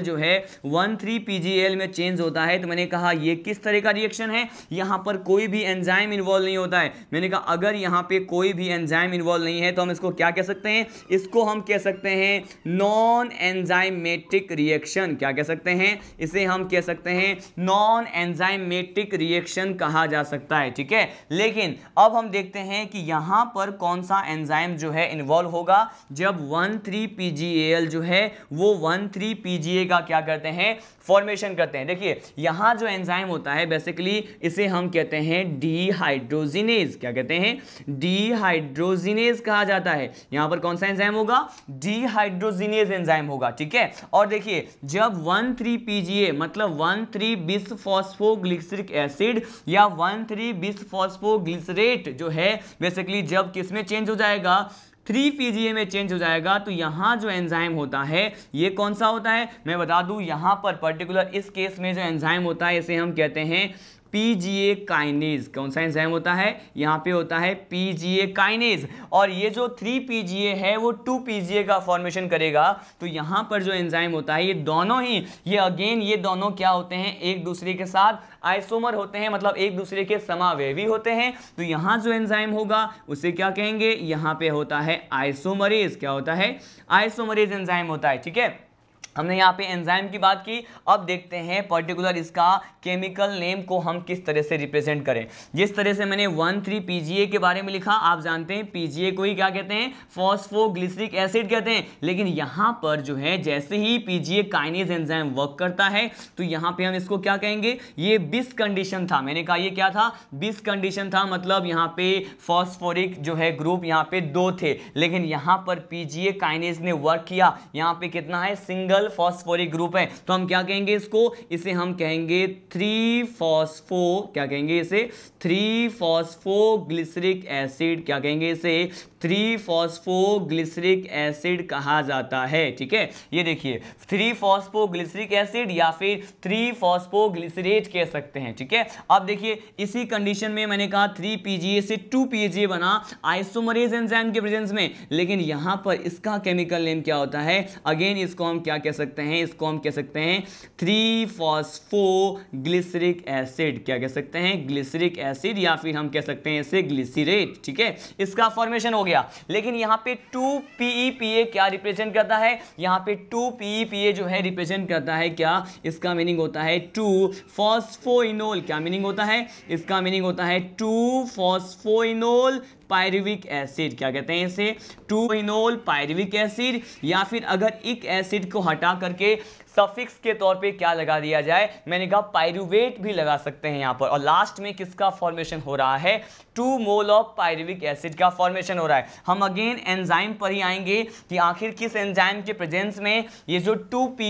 जो है वन थ्री पी में चेंज होता है तो मैंने कहा ये किस तरह का रिएक्शन है यहाँ पर कोई भी एंजाइम इन्वॉल्व नहीं होता है मैंने कहा अगर यहाँ पे कोई भी एंजाइम इन्वॉल्व नहीं है तो हम इसको क्या कह सकते हैं इसको हम कह सकते हैं नॉन एंजाइमेटिक रिएक्शन क्या कह सकते हैं इसे हम कह सकते हैं नॉन एंजाइमेटिक रिएक्शन कहा जा सकता है ठीक है लेकिन अब हम देखते हैं कि यहां पर कौन सा एंजाइम जो है इन्वॉल्व होगा जब वन थ्री पी जो है वो वन थ्री पी का क्या करते हैं फॉर्मेशन करते हैं देखिए यहां जो एंजाइम होता है बेसिकली इसे हम कहते हैं डीहाइड्रोजिनेज क्या कहते हैं डीहाइड्रोजिनेज कहा जाता है यहां पर कौन सा एंजाइम होगा डीहाइड्रोजिनेज एंजाइम होगा ठीक है और देखिए जब वन थ्री पीजीए मतलब वन थ्री बिसफॉस्फोग्लिसरिक एसिड या वन थ्री बिसफॉस्फोग्लिसरेट जो है बेसिकली जब किसमें चेंज हो जाएगा थ्री पी में चेंज हो जाएगा तो यहाँ जो एंजाइम होता है ये कौन सा होता है मैं बता दूँ यहाँ पर पर्टिकुलर इस केस में जो एंजाइम होता है इसे हम कहते हैं पी जी ए काइनेज कौन सा एंजाइम होता है यहां पे होता है पी जी ए काइनेज और ये जो थ्री पी जी ए है वो टू पी जी ए का फॉर्मेशन करेगा तो यहां पर जो एंजाइम होता है ये दोनों ही ये अगेन ये दोनों क्या होते हैं एक दूसरे के साथ आइसोमर होते हैं मतलब एक दूसरे के समावेवी होते हैं तो यहां जो एंजाइम होगा उसे क्या कहेंगे यहां पर होता है आइसोमरेज क्या होता है आइसोमरेज एंजाइम होता है ठीक है हमने यहाँ पे एंजाइम की बात की अब देखते हैं पर्टिकुलर इसका केमिकल नेम को हम किस तरह से रिप्रेजेंट करें जिस तरह से मैंने वन थ्री पी के बारे में लिखा आप जानते हैं पी को ही क्या कहते हैं फॉस्फोग्लिसरिक एसिड कहते हैं लेकिन यहाँ पर जो है जैसे ही पीजीए काइनेज एंजाइम वर्क करता है तो यहाँ पे हम इसको क्या कहेंगे ये बिस कंडीशन था मैंने कहा ये क्या था बिस कंडीशन था मतलब यहाँ पे फॉस्फोरिक जो है ग्रुप यहाँ पे दो थे लेकिन यहाँ पर पी काइनेज ने वर्क किया यहाँ पे कितना है सिंगल सिंगल फॉस्फोरिक ग्रुप है तो हम क्या कहेंगे इसको इसे हम कहेंगे थ्री फॉस्फो क्या कहेंगे इसे थ्री फॉस्फो ग्लिसरिक एसिड क्या कहेंगे इसे थ्री फॉस्फो ग्लिसरिक एसिड कहा जाता है ठीक है ये देखिए थ्री फॉस्फो ग्लिसरिक एसिड या फिर थ्री फॉस्फो ग्लिसरेट कह सकते हैं ठीक है अब देखिए इसी कंडीशन में मैंने कहा थ्री पीजीए से टू पीजीए बना आइसोमरेज एंजाइम के प्रेजेंस में लेकिन यहां पर इसका केमिकल नेम क्या होता है अगेन इसको हम क्या कह सकते हैं इसको हम कह सकते हैं थ्री फॉस्फो ग्लिसरिक एसिड क्या कह सकते हैं ग्लिसरिक एसिड या फिर हम कह सकते हैं इसे ग्लिसरेट ठीक है इसका फॉर्मेशन हो गया लेकिन यहाँ पे टू पी पी ए क्या रिप्रेजेंट करता है यहाँ पे टू पी पी ए जो है रिप्रेजेंट करता है क्या इसका मीनिंग होता है टू फॉस्फोइनोल क्या मीनिंग होता है इसका मीनिंग होता है टू फॉस्फोइनोल पायरुविक एसिड क्या कहते हैं इसे टू इनोल पायरुविक एसिड या फिर अगर इक एसिड को हटा करके सफिक्स के तौर पे क्या लगा दिया जाए मैंने कहा पायरुवेट भी लगा सकते हैं यहाँ पर और लास्ट में किसका फॉर्मेशन हो रहा है two mole of pyruvic acid का फॉर्मेशन हो रहा है हम अगेन एंजाइम पर ही आएंगे कि आखिर किस एंजाइम के प्रेजेंस में ये जो टू पी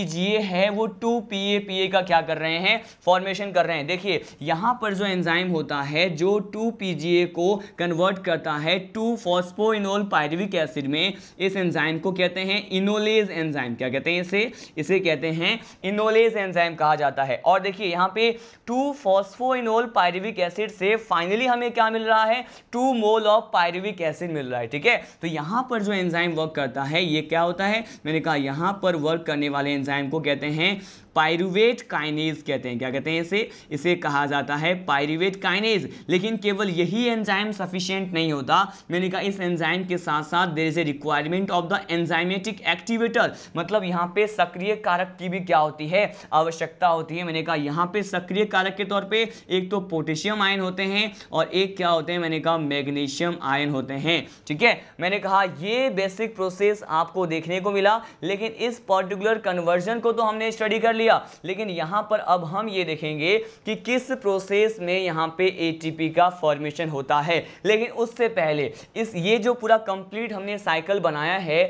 है वो टू पी ए का क्या कर रहे हैं फॉर्मेशन कर रहे हैं देखिए यहाँ पर जो एंजाइम होता है जो टू पी को कन्वर्ट करता है टू फॉस्पोइनोल पायरुविक एसिड में इस एंजाइम को कहते हैं इनोलेज एंजाइम क्या कहते हैं इसे इसे कहते हैं हैं इनोलेज एंजाइम कहा जाता है और देखिए यहाँ पे टू इनोल पायरविक एसिड से फाइनली हमें क्या मिल रहा है two mole of pyruvic acid मिल रहा है ठीक है तो यहाँ पर जो एंजाइम वर्क करता है ये क्या होता है मैंने कहा यहाँ पर वर्क करने वाले एंजाइम को कहते हैं पायरुवेट काइनेज कहते हैं क्या कहते हैं इसे इसे कहा जाता है पायरुवेट काइनेज लेकिन केवल यही एंजाइम सफिशियंट नहीं होता मैंने कहा इस एंजाइम के साथ साथ there is a requirement of the enzymatic activator मतलब यहाँ पे सक्रिय कारक की भी क्या होती है आवश्यकता होती है मैंने कहा यहाँ पे सक्रिय कारक के तौर पर एक तो पोटेशियम आयन होते हैं और एक क्या होते हैं मैंने कहा मैग्नीशियम आयन होते हैं ठीक है मैंने कहा ये बेसिक प्रोसेस आपको देखने को मिला लेकिन इस पर्टिकुलर कन्वर्जन को तो हमने स्टडी कर लिया लेकिन यहाँ पर अब हम ये देखेंगे कि किस प्रोसेस में यहाँ पे एटीपी का फॉर्मेशन होता है लेकिन उससे पहले इस ये जो पूरा कंप्लीट हमने साइकिल बनाया है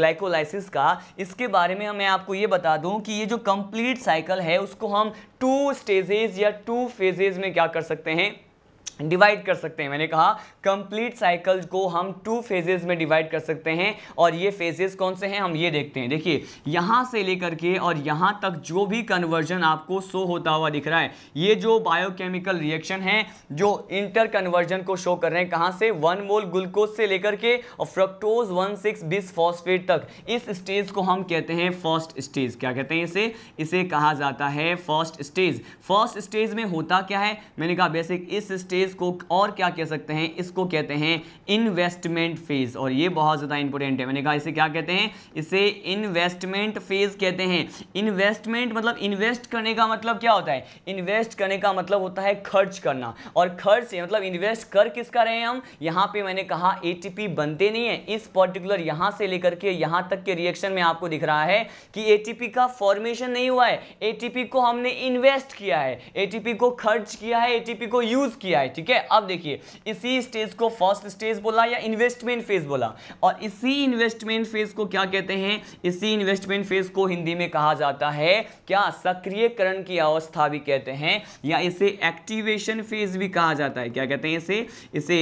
ग्लाइकोलाइसिस का इसके बारे में मैं आपको ये बता दूं कि ये जो कंप्लीट साइकिल है उसको हम टू स्टेजेज या टू फेजेज में क्या कर सकते हैं डिवाइड कर सकते हैं मैंने कहा कंप्लीट साइकिल को हम टू फेजेस में डिवाइड कर सकते हैं और ये फेजेस कौन से हैं हम ये देखते हैं देखिए यहाँ से लेकर के और यहाँ तक जो भी कन्वर्जन आपको शो होता हुआ दिख रहा है ये जो बायोकेमिकल रिएक्शन है जो इंटर कन्वर्जन को शो कर रहे हैं कहाँ से वन मोल ग्लूकोज से लेकर के और fructose one six bis phosphate तक इस स्टेज को हम कहते हैं फर्स्ट स्टेज क्या कहते हैं इसे इसे कहा जाता है फर्स्ट स्टेज फर्स्ट स्टेज में होता क्या है मैंने कहा बेसिक इस स्टेज फेज़ को और क्या कह सकते हैं इसको कहते हैं इन्वेस्टमेंट फेज़ और ये बहुत ज़्यादा इंपॉर्टेंट है मैंने कहा इसे क्या कहते हैं इसे इन्वेस्टमेंट फेज़ कहते हैं इन्वेस्टमेंट मतलब इन्वेस्ट करने का मतलब क्या होता है इन्वेस्ट करने का मतलब होता है खर्च करना और खर्च मतलब इन्वेस्ट कर किसका रहे हम यहाँ पे मैंने कहा ए बनते नहीं है इस पर्टिकुलर यहाँ से लेकर के यहाँ तक के रिएक्शन में आपको दिख रहा है कि ए का फॉर्मेशन नहीं हुआ है ए को हमने इन्वेस्ट किया है ए को खर्च किया है ए को यूज़ किया है ठीक है अब देखिए इसी स्टेज को फर्स्ट स्टेज बोला या इन्वेस्टमेंट फेज बोला और इसी इन्वेस्टमेंट फेज को क्या कहते हैं इसी इन्वेस्टमेंट फेज को हिंदी में कहा जाता है क्या सक्रियकरण की अवस्था भी कहते हैं या इसे एक्टिवेशन फेज भी कहा जाता है क्या कहते हैं इसे इसे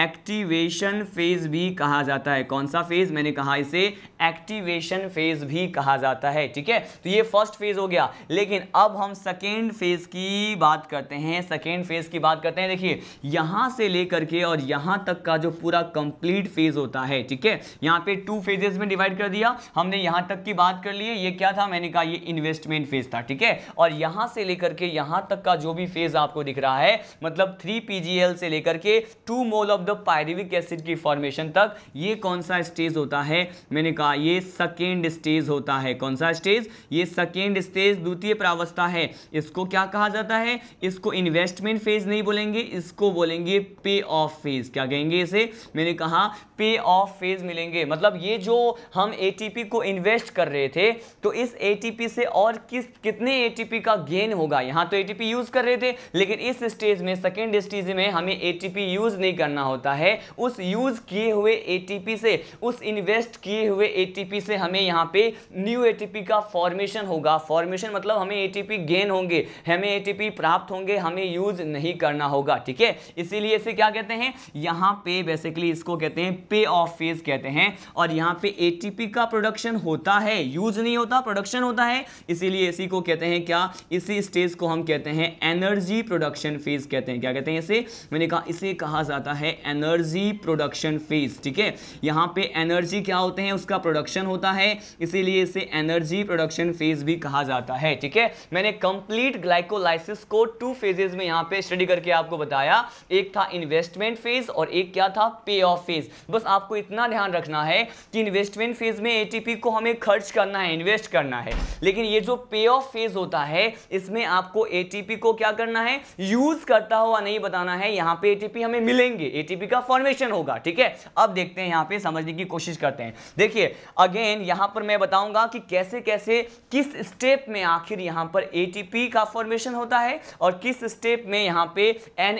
एक्टिवेशन फेज भी कहा जाता है कौन सा फेज मैंने कहा इसे एक्टिवेशन फेज भी कहा जाता है ठीक है तो ये फर्स्ट फेज हो गया लेकिन अब हम सेकेंड फेज की बात करते हैं सेकेंड फेज की बात करते हैं देखिए यहां से लेकर के और यहाँ तक का जो पूरा कंप्लीट फेज होता है ठीक है यहां पे टू फेजेस में डिवाइड कर दिया हमने यहां तक की बात कर ली है ये क्या था मैंने कहा ये इन्वेस्टमेंट फेज था ठीक है और यहां से लेकर के यहां तक का जो भी फेज आपको दिख रहा है मतलब थ्री पीजीएल से लेकर के two mole of the pyruvic acid की फॉर्मेशन तक ये कौन सा स्टेज होता है मैंने कहा ये सेकेंड स्टेज होता है कौन सा स्टेज ये सेकेंड स्टेज द्वितीय प्रावस्था है इसको क्या कहा जाता है इसको इन्वेस्टमेंट फेज नहीं बोलेंगे इसको बोलेंगे पे ऑफ फेज क्या कहेंगे इसे मैंने कहा पे ऑफ फेज मिलेंगे मतलब ये जो हम ए को इन्वेस्ट कर रहे थे तो इस ए से और किस कितने ए का गेन होगा यहाँ तो ए यूज कर रहे थे लेकिन इस स्टेज में सेकेंड स्टेज में हमें ए यूज नहीं करना होता है उस यूज़ किए हुए एटीपी से उस इन्वेस्ट किए हुए एटीपी से हमें यहाँ पे न्यू एटीपी का फॉर्मेशन होगा फॉर्मेशन मतलब हमें एटीपी गेन होंगे हमें एटीपी प्राप्त होंगे हमें यूज नहीं करना होगा ठीक है इसीलिए इसे क्या कहते हैं यहाँ पे बेसिकली इसको कहते हैं पे ऑफ फेज कहते हैं और यहाँ पे ए का प्रोडक्शन होता है यूज नहीं होता प्रोडक्शन होता है इसीलिए इसी को कहते हैं क्या इसी स्टेज को हम कहते हैं एनर्जी प्रोडक्शन फेज कहते हैं क्या कहते हैं इसे मैंने कहा इसे कहा जाता है एनर्जी प्रोडक्शन फेज ठीक है यहाँ पे एनर्जी क्या होते हैं उसका प्रोडक्शन होता है इसीलिए इसे एनर्जी प्रोडक्शन फेज भी कहा जाता है ठीक है मैंने कंप्लीट ग्लाइकोलाइसिस को टू फेजेज में यहाँ पे स्टडी करके आपको बताया एक था इन्वेस्टमेंट फेज और एक क्या था पे ऑफ फेज बस आपको इतना ध्यान रखना है कि इन्वेस्टमेंट फेज में ए को हमें खर्च करना है इन्वेस्ट करना है लेकिन ये जो पे ऑफ फेज होता है इसमें आपको एटीपी को क्या करना है यूज करता हुआ नहीं बताना है यहाँ पे एटीपी हमें मिलेंगे ए एटीपी का फॉर्मेशन होगा ठीक है अब देखते हैं यहां पे समझने की कोशिश करते हैं देखिए अगेन यहां पर मैं बताऊंगा कि कैसे कैसे किस स्टेप में आखिर यहां पर एटीपी का फॉर्मेशन होता है और किस स्टेप में यहां पे एन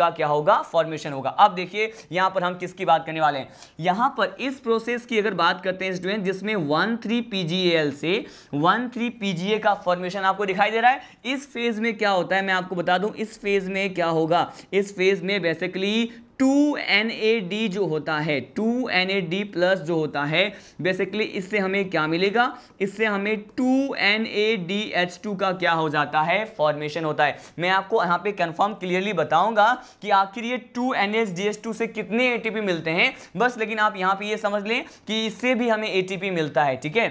का क्या होगा फॉर्मेशन होगा अब देखिए यहां पर हम किसकी बात करने वाले हैं यहां पर इस प्रोसेस की अगर बात करते हैं स्टूडेंट जिसमें वन थ्री पीजीएल से वन थ्री पीजीए का फॉर्मेशन आपको दिखाई दे रहा है इस फेज में क्या होता है मैं आपको बता दूं इस फेज में क्या होगा इस फेज में basically two N A D जो होता है two N A D plus जो होता है बेसिकली इससे हमें क्या मिलेगा इससे हमें two N A D H two का क्या हो जाता है फॉर्मेशन होता है मैं आपको यहाँ पे कंफर्म क्लियरली बताऊंगा कि आखिर ये two N H D H two से कितने ए टी पी मिलते हैं बस लेकिन आप यहाँ पे ये समझ लें कि इससे भी हमें ए टी पी मिलता है ठीक है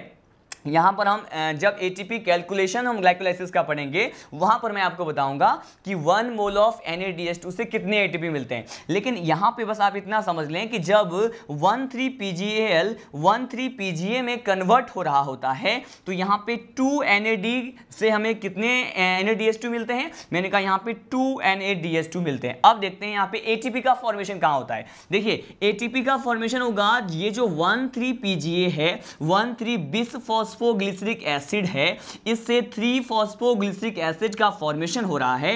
यहाँ पर हम जब एटीपी कैलकुलेशन हम ग्लाइकोलाइसिस का पढ़ेंगे वहाँ पर मैं आपको बताऊंगा कि वन मोल ऑफ एन से कितने एटीपी मिलते हैं लेकिन यहाँ पे बस आप इतना समझ लें कि जब one three P G L one three P G A में कन्वर्ट हो रहा होता है तो यहाँ पे टू एन से हमें कितने एन मिलते हैं मैंने कहा यहाँ पे टू एन मिलते हैं अब देखते हैं यहाँ पे ए का फॉर्मेशन कहाँ होता है देखिए ए का फॉर्मेशन होगा ये जो one three P G A है one three bis phos phosphoglyceric acid है इससे थ्री फॉस्फोग्लिसरिक एसिड का फॉर्मेशन हो रहा है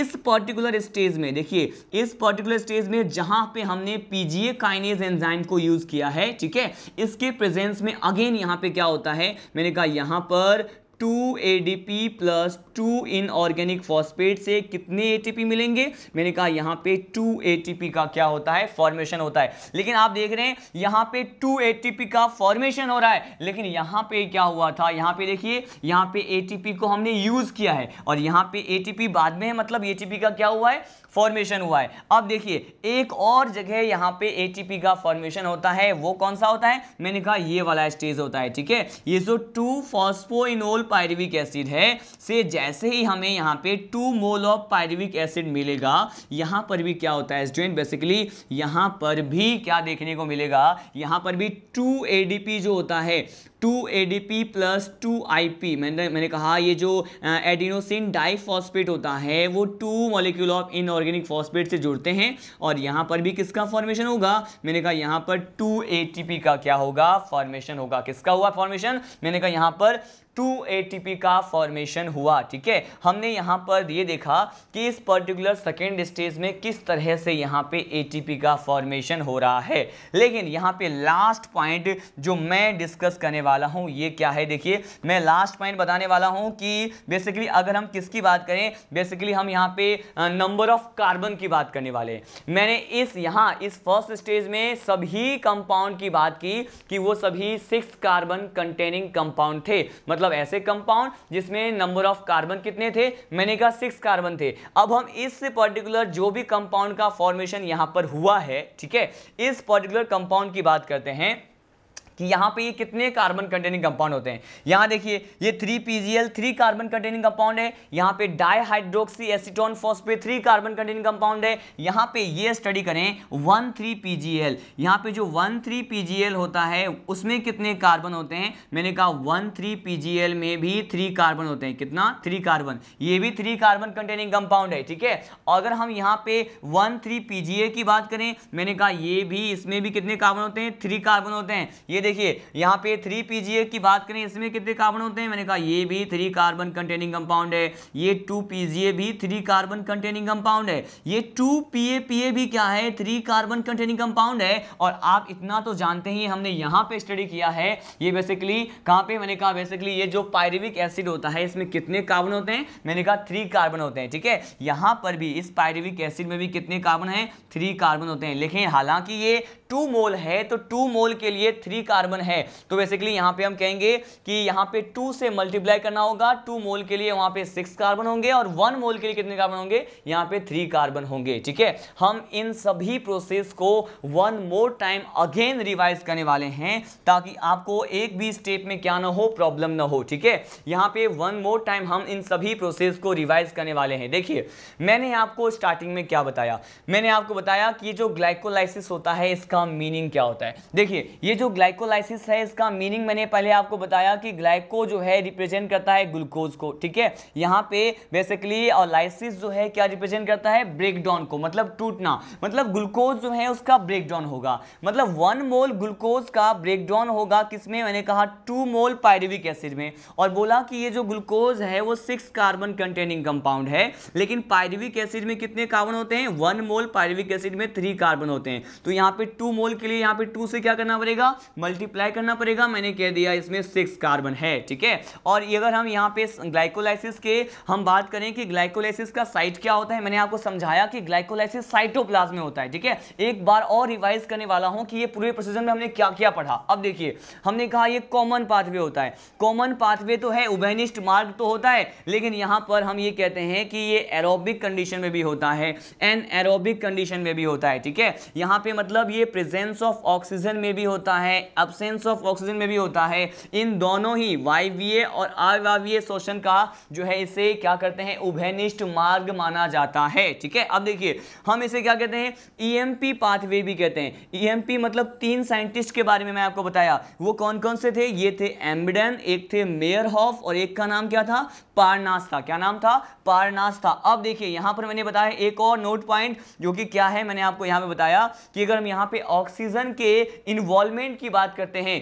इस पर्टिकुलर स्टेज में देखिए इस पर्टिकुलर स्टेज में जहां पे हमने पीजीए काइनेज एंजाइम को यूज किया है ठीक है इसके प्रेजेंस में अगेन यहां पे क्या होता है मैंने कहा यहां पर two A D P plus two inorganic phosphate से कितने ए टी पी मिलेंगे मैंने कहा यहाँ पे टू ए टी पी का क्या होता है फॉर्मेशन होता है लेकिन आप देख रहे हैं यहाँ पे टू ए टी पी का फॉर्मेशन हो रहा है लेकिन यहाँ पे क्या हुआ था यहाँ पे देखिए यहाँ पे ए टी पी को हमने यूज़ किया है और यहाँ पे ए टी पी बाद में है मतलब ए टी पी का क्या हुआ है फॉर्मेशन हुआ है अब देखिए एक और जगह यहाँ पे एटीपी का फॉर्मेशन होता है वो कौन सा होता है मैंने कहा ये वाला स्टेज होता है ठीक है ये जो टू फॉस्फोइनोल पायरविक एसिड है से जैसे ही हमें यहाँ पे two mole of pyruvic acid मिलेगा यहाँ पर भी क्या होता है स्टूडेंट बेसिकली यहाँ पर भी क्या देखने को मिलेगा यहाँ पर भी टू ए जो होता है two A D P plus two I P मैंने मैंने कहा ये जो एडिनोसिन डाइफॉस्पेट होता है वो two molecule of inorganic phosphate से जुड़ते हैं और यहाँ पर भी किसका फॉर्मेशन होगा मैंने कहा यहाँ पर टू ए टी पी का क्या होगा फॉर्मेशन होगा किसका हुआ फॉर्मेशन मैंने कहा यहाँ पर टू ए का फॉर्मेशन हुआ ठीक है हमने यहाँ पर ये देखा कि इस पर्टिकुलर सेकेंड स्टेज में किस तरह से यहाँ पे ए का फॉर्मेशन हो रहा है लेकिन यहाँ पे लास्ट पॉइंट जो मैं डिस्कस करने वाला हूँ ये क्या है देखिए मैं लास्ट पॉइंट बताने वाला हूँ कि बेसिकली अगर हम किसकी बात करें बेसिकली हम यहाँ पे नंबर ऑफ कार्बन की बात करने वाले मैंने इस यहाँ इस फर्स्ट स्टेज में सभी कंपाउंड की बात की कि वो सभी सिक्स कार्बन कंटेनिंग कंपाउंड थे मतलब मतलब ऐसे कंपाउंड जिसमें नंबर ऑफ कार्बन कितने थे मैंने कहा सिक्स कार्बन थे अब हम इस पर्टिकुलर जो भी कंपाउंड का फॉर्मेशन यहां पर हुआ है ठीक है इस पर्टिकुलर कंपाउंड की बात करते हैं कि यहाँ पे ये कितने कार्बन कंटेनिंग कंपाउंड होते हैं यहाँ देखिए ये three PGL three carbon containing compound है यहाँ पे dihydroxy acetone phosphate three carbon containing compound है यहाँ पे ये स्टडी करें वन थ्री पीजीएल यहाँ पे जो वन थ्री पीजीएल होता है उसमें कितने कार्बन होते हैं मैंने कहा वन थ्री पीजीएल में भी थ्री कार्बन होते हैं कितना थ्री कार्बन ये भी थ्री कार्बन कंटेनिंग कंपाउंड है ठीक है अगर हम यहाँ पे वन थ्री पीजीए की बात करें मैंने कहा ये भी इसमें भी कितने कार्बन होते हैं थ्री कार्बन होते हैं ये देखिए यहाँ पे थ्री पी की बात करें इसमें कितने कार्बन होते हैं मैंने कहा ये भी थ्री कार्बन कंटेनिंग कंपाउंड है ये टू पी भी थ्री कार्बन कंटेनिंग कंपाउंड है ये टू पीएपीए भी क्या है थ्री कार्बन कंटेनिंग कंपाउंड है और आप इतना तो जानते ही हमने यहाँ पे स्टडी किया है ये बेसिकली कहाँ पे मैंने कहा बेसिकली ये जो पायरिविक एसिड होता है इसमें कितने कार्बन होते हैं मैंने कहा थ्री कार्बन होते हैं ठीक है यहाँ पर भी इस पायरिविक एसिड में भी कितने कार्बन हैं थ्री कार्बन होते हैं लेकिन हालांकि ये टू मोल है तो टू मोल के लिए थ्री कार्बन कार्बन है तो बेसिकली यहां पे हम कहेंगे कि यहां पे टू से मल्टीप्लाई करना होगा टू मोल के लिए वहां पे सिक्स कार्बन होंगे और वन मोल के लिए कितने कार्बन होंगे यहां पे थ्री कार्बन होंगे ठीक है हम इन सभी प्रोसेस को one more time again revise करने वाले हैं ताकि आपको एक भी स्टेप में क्या ना हो प्रॉब्लम ना हो ठीक है यहां पर वन मोर टाइम हम इन सभी प्रोसेस को रिवाइज करने वाले हैं देखिए मैंने आपको स्टार्टिंग में क्या बताया मैंने आपको बताया कि जो ग्लाइकोलाइसिस होता है इसका मीनिंग क्या होता है देखिए ये जो ग्लाइको ग्लाइकोलाइसिस है इसका मीनिंग मैंने पहले आपको बताया कि ग्लाइको जो है रिप्रेजेंट करता है ग्लूकोज को ठीक है यहाँ पे बेसिकली और लाइसिस जो है क्या रिप्रेजेंट करता है ब्रेकडाउन को मतलब टूटना मतलब ग्लूकोज जो है उसका ब्रेकडाउन होगा मतलब वन मोल ग्लूकोज का ब्रेकडाउन होगा किसमें मैंने कहा टू मोल पायरुविक एसिड में और बोला कि ये जो ग्लूकोज है वो सिक्स कार्बन कंटेनिंग कंपाउंड है लेकिन पायरुविक एसिड में कितने कार्बन होते हैं वन मोल पायरुविक एसिड में थ्री कार्बन होते हैं तो यहाँ पे टू मोल के लिए यहाँ पे टू से क्या करना पड़ेगा मल्टी मल्टीप्लाई करना पड़ेगा मैंने कह दिया इसमें सिक्स कार्बन है ठीक है और अगर हम यहाँ पे ग्लाइकोलाइसिस के हम बात करें कि ग्लाइकोलाइसिस का साइट क्या होता है मैंने आपको समझाया कि ग्लाइकोलाइसिस साइटोप्लाज में होता है ठीक है एक बार और रिवाइज करने वाला हूँ कि ये पूरे प्रोसीजर में हमने क्या क्या पढ़ा अब देखिए हमने कहा ये कॉमन पाथवे होता है कॉमन पाथवे तो है उभयनिष्ठ मार्ग तो होता है लेकिन यहाँ पर हम ये कहते हैं कि ये एरोबिक कंडीशन में भी होता है एन एरोबिक कंडीशन में भी होता है ठीक है यहाँ पे मतलब ये प्रेजेंस ऑफ ऑक्सीजन में भी होता है अब्सेंस ऑफ ऑक्सीजन में भी होता है इन दोनों ही वायवीय और अवावीय शोषण का जो है इसे क्या करते हैं उभयनिष्ठ मार्ग माना जाता है ठीक है अब देखिए हम इसे क्या कहते हैं ईएमपी e पाथवे भी कहते हैं ईएमपी e मतलब तीन साइंटिस्ट के बारे में मैं आपको बताया वो कौन कौन से थे ये थे एम्बडन एक थे मेयर हॉफ और एक का नाम क्या था पारनास था क्या नाम था पारनास था अब देखिए यहां पर मैंने बताया एक और नोट पॉइंट जो कि क्या है मैंने आपको यहां पे बताया कि अगर हम यहां पे ऑक्सीजन के इन्वॉल्वमेंट की बात बात करते हैं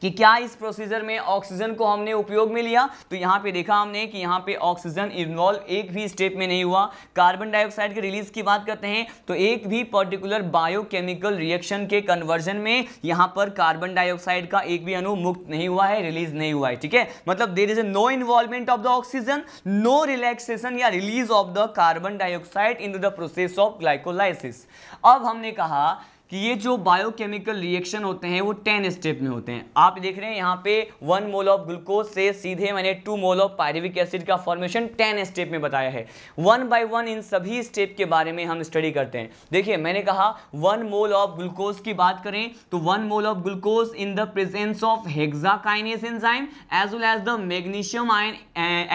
कि क्या इस प्रोसीजर में ऑक्सीजन को हमने उपयोग में लिया तो यहाँ पे देखा हमने कि यहाँ पे ऑक्सीजन इन्वॉल्व एक भी स्टेप में नहीं हुआ कार्बन डाइऑक्साइड के रिलीज की बात करते हैं तो एक भी पर्टिकुलर बायोकेमिकल रिएक्शन के कन्वर्जन में यहाँ पर कार्बन डाइऑक्साइड का एक भी अनु मुक्त नहीं हुआ है रिलीज नहीं हुआ है ठीक है मतलब there is a no involvement of the oxygen no relaxation या release of the carbon dioxide in the process of glycolysis अब हमने कहा कि ये जो बायोकेमिकल रिएक्शन होते हैं वो टेन स्टेप में होते हैं आप देख रहे हैं यहाँ पे वन मोल ऑफ ग्लूकोज से सीधे मैंने two mole of pyruvic acid का फॉर्मेशन टेन स्टेप में बताया है वन बाय वन इन सभी स्टेप के बारे में हम स्टडी करते हैं देखिए मैंने कहा वन मोल ऑफ ग्लूकोज की बात करें तो one mole of glucose in the presence of hexokinase enzyme as well as the magnesium ion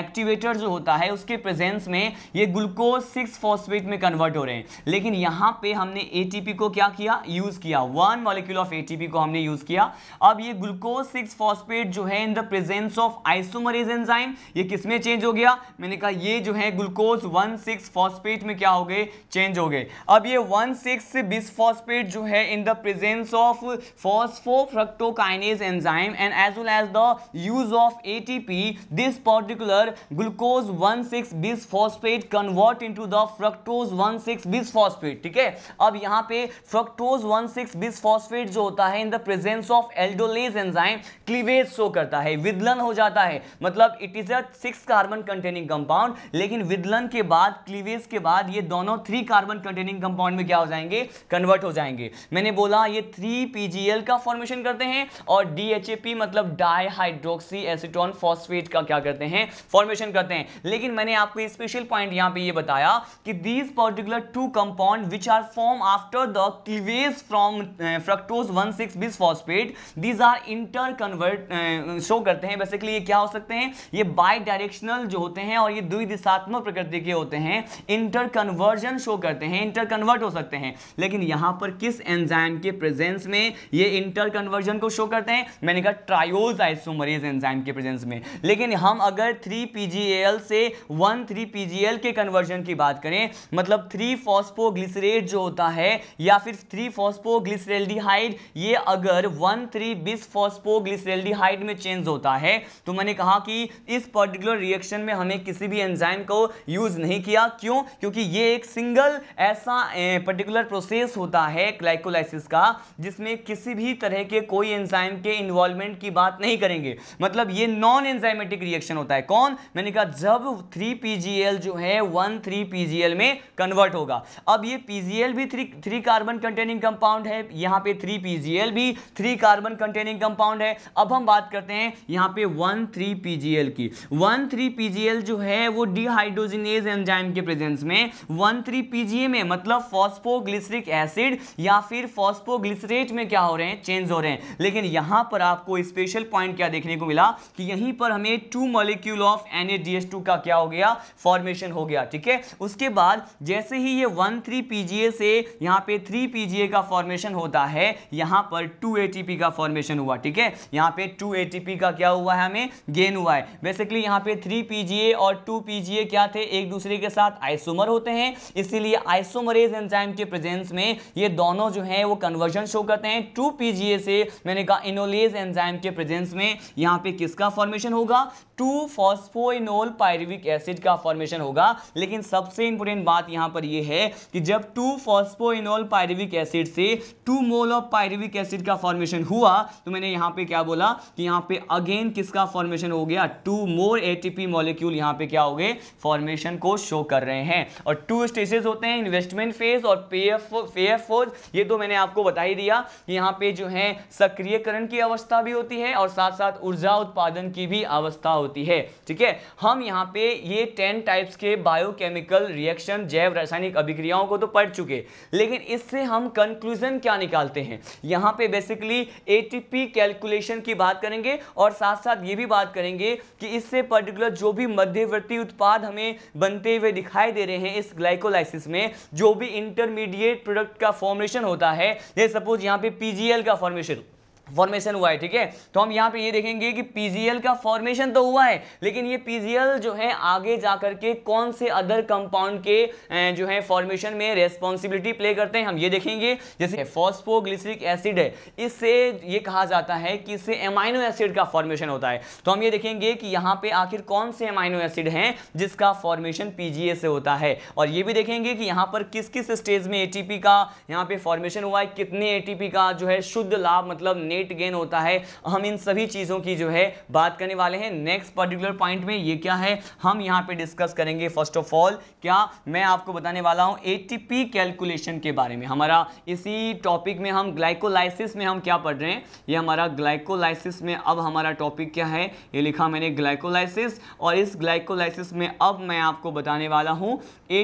activator जो होता है उसके प्रेजेंस में ये ग्लूकोज सिक्स फॉस्फेट में कन्वर्ट हो रहे हैं लेकिन यहाँ पे हमने ए को क्या किया यूज़ किया वन मॉलिक्यूल ऑफ एटीपी को हमने यूज़ किया अब ये ग्लूकोज सिक्स फॉस्फेट जो है in the presence of isomerase enzyme ये किसमें चेंज हो गया मैंने कहा ये जो है ग्लूकोज वन सिक्स फॉस्पेट में क्या हो गए चेंज हो गए अब ये वन सिक्स बिसफॉस्फेट जो है in the presence of phosphofructokinase enzyme and as well as the use of a this particular glucose one six bis phosphate convert into the fructose one six bisphosphate ठीक है अब यहां पे fructose glucose one six bis phosphate जो होता है in the presence of aldolase enzyme cleavage show करता है विदलन हो जाता है मतलब it is a six carbon containing compound लेकिन विदलन के बाद क्लीवेज के बाद ये दोनों थ्री कार्बन कंटेनिंग कंपाउंड में क्या हो जाएंगे कन्वर्ट हो जाएंगे मैंने बोला ये थ्री पीजीएल का फॉर्मेशन करते हैं और डीएचएपी मतलब डाईहाइड्रोक्सी एसिटोन फॉस्फेट का क्या करते हैं फॉर्मेशन करते हैं लेकिन मैंने आपको स्पेशल पॉइंट यहाँ पे ये बताया कि these particular two compound which are form after the cleavage base from fructose one six bis phosphate these are interconvert show करते हैं बेसिकली ये क्या हो सकते हैं ये बाई डायरेक्शनल जो होते हैं और ये द्विदिशात्मक प्रकृति के होते हैं इंटर कन्वर्जन शो करते हैं इंटर कन्वर्ट हो सकते हैं लेकिन यहाँ पर किस एंजाइम के प्रेजेंस में ये इंटर कन्वर्जन को शो करते हैं मैंने कहा ट्रायोज आइसोमरीज एंजाइम के प्रेजेंस में लेकिन हम अगर थ्री पी से वन थ्री पी के कन्वर्जन की बात करें मतलब थ्री फॉस्फोग्लिसरेट जो होता है या फिर थ्री थ्री फॉस्फोग्लिसरेल्डिहाइड ये अगर वन थ्री बिस फॉस्फोग्लिसरेल्डिहाइड में चेंज होता है तो मैंने कहा कि इस पर्टिकुलर रिएक्शन में हमें किसी भी एंजाइम को यूज नहीं किया क्यों क्योंकि ये एक सिंगल ऐसा पर्टिकुलर प्रोसेस होता है क्लाइकोलाइसिस का जिसमें किसी भी तरह के कोई एंजाइम के इन्वॉल्वमेंट की बात नहीं करेंगे मतलब ये नॉन एंजाइमेटिक रिएक्शन होता है कौन मैंने कहा जब थ्री पी जो है वन थ्री पी में कन्वर्ट होगा अब ये पी भी three three carbon containing containing compound है यहाँ पे थ्री पीजीएल भी थ्री कार्बन कंटेनिंग कंपाउंड है अब हम बात करते हैं यहाँ पे वन थ्री पीजीएल की वन थ्री पीजीएल जो है वो डिहाइड्रोजिनेज एंजाइम के प्रेजेंस में वन थ्री पीजीए में मतलब फॉस्फोग्लिसरिक एसिड या फिर फॉस्फोग्लिसरेट में क्या हो रहे हैं चेंज हो रहे हैं लेकिन यहाँ पर आपको स्पेशल पॉइंट क्या देखने को मिला कि यहीं पर हमें टू मॉलिक्यूल ऑफ एन का क्या हो गया फॉर्मेशन हो गया ठीक है उसके बाद जैसे ही ये वन थ्री पीजीए से यहाँ पे थ्री पीजीए का फॉर्मेशन होता है यहां पर टू ATP का फॉर्मेशन हुआ ठीक है यहां पे टू ATP का क्या हुआ है हमें गेन हुआ है बेसिकली यहां पे थ्री PGA और टू PGA क्या थे एक दूसरे के साथ आइसोमर होते हैं इसीलिए आइसोमरेज एंजाइम के प्रेजेंस में ये दोनों जो हैं वो कन्वर्जन शो करते हैं टू PGA से मैंने कहा इनोलेज एंजाइम के प्रेजेंस में यहां पे किसका फॉर्मेशन होगा टू फॉस्फोइनोल पायरिविक एसिड का फॉर्मेशन होगा लेकिन सबसे इंपॉर्टेंट बात यहां पर यह है कि जब two phosphoenol pyruvic acid acid से two mole of pyruvic acid का फॉर्मेशन हुआ तो मैंने यहां पे क्या बोला कि यहां पे अगेन किसका फॉर्मेशन हो गया टू मोर एटीपी मॉलिक्यूल यहां पे क्या हो गए फॉर्मेशन को शो कर रहे हैं और टू स्टेजेस होते हैं इन्वेस्टमेंट फेज और पे एफ ये तो मैंने आपको बता ही दिया यहां पर जो है सक्रियकरण की अवस्था भी होती है और साथ साथ ऊर्जा उत्पादन की भी अवस्था होती है ठीक है हम यहाँ पे ये टेन टाइप्स के बायोकेमिकल रिएक्शन जैव रासायनिक अभिक्रियाओं को तो पढ़ चुके लेकिन इससे हम कर कंक्लूजन क्या निकालते हैं यहां पे बेसिकली एटीपी कैलकुलेशन की बात करेंगे और साथ साथ ये भी बात करेंगे कि इससे पर्टिकुलर जो भी मध्यवर्ती उत्पाद हमें बनते हुए दिखाई दे रहे हैं इस ग्लाइकोलाइसिस में जो भी इंटरमीडिएट प्रोडक्ट का फॉर्मेशन होता है ये सपोज यहाँ पे पीजीएल का फॉर्मेशन फॉर्मेशन हुआ है ठीक है तो हम यहाँ पे ये देखेंगे कि पीजीएल का फॉर्मेशन तो हुआ है लेकिन ये पीजीएल जो है आगे जाकर के कौन से अदर कंपाउंड के जो है फॉर्मेशन में रेस्पॉन्सिबिलिटी प्ले करते हैं हम ये देखेंगे जैसे फॉस्फोग्लिसरिक एसिड है इससे ये कहा जाता है कि इससे एमाइनो एसिड का फॉर्मेशन होता है तो हम ये देखेंगे कि यहाँ पे आखिर कौन से एमाइनो एसिड हैं जिसका फॉर्मेशन पी से होता है और ये भी देखेंगे कि यहाँ पर किस किस स्टेज में ए का यहाँ पे फॉर्मेशन हुआ है कितने ए का जो है शुद्ध लाभ मतलब ने नेट गेन होता है हम इन सभी चीज़ों की जो है बात करने वाले हैं नेक्स्ट पर्टिकुलर पॉइंट में ये क्या है हम यहाँ पे डिस्कस करेंगे फर्स्ट ऑफ ऑल क्या मैं आपको बताने वाला हूँ ए कैलकुलेशन के बारे में हमारा इसी टॉपिक में हम ग्लाइकोलाइसिस में हम क्या पढ़ रहे हैं ये हमारा ग्लाइकोलाइसिस में अब हमारा टॉपिक क्या है ये लिखा मैंने ग्लाइकोलाइसिस और इस ग्लाइकोलाइसिस में अब मैं आपको बताने वाला हूँ ए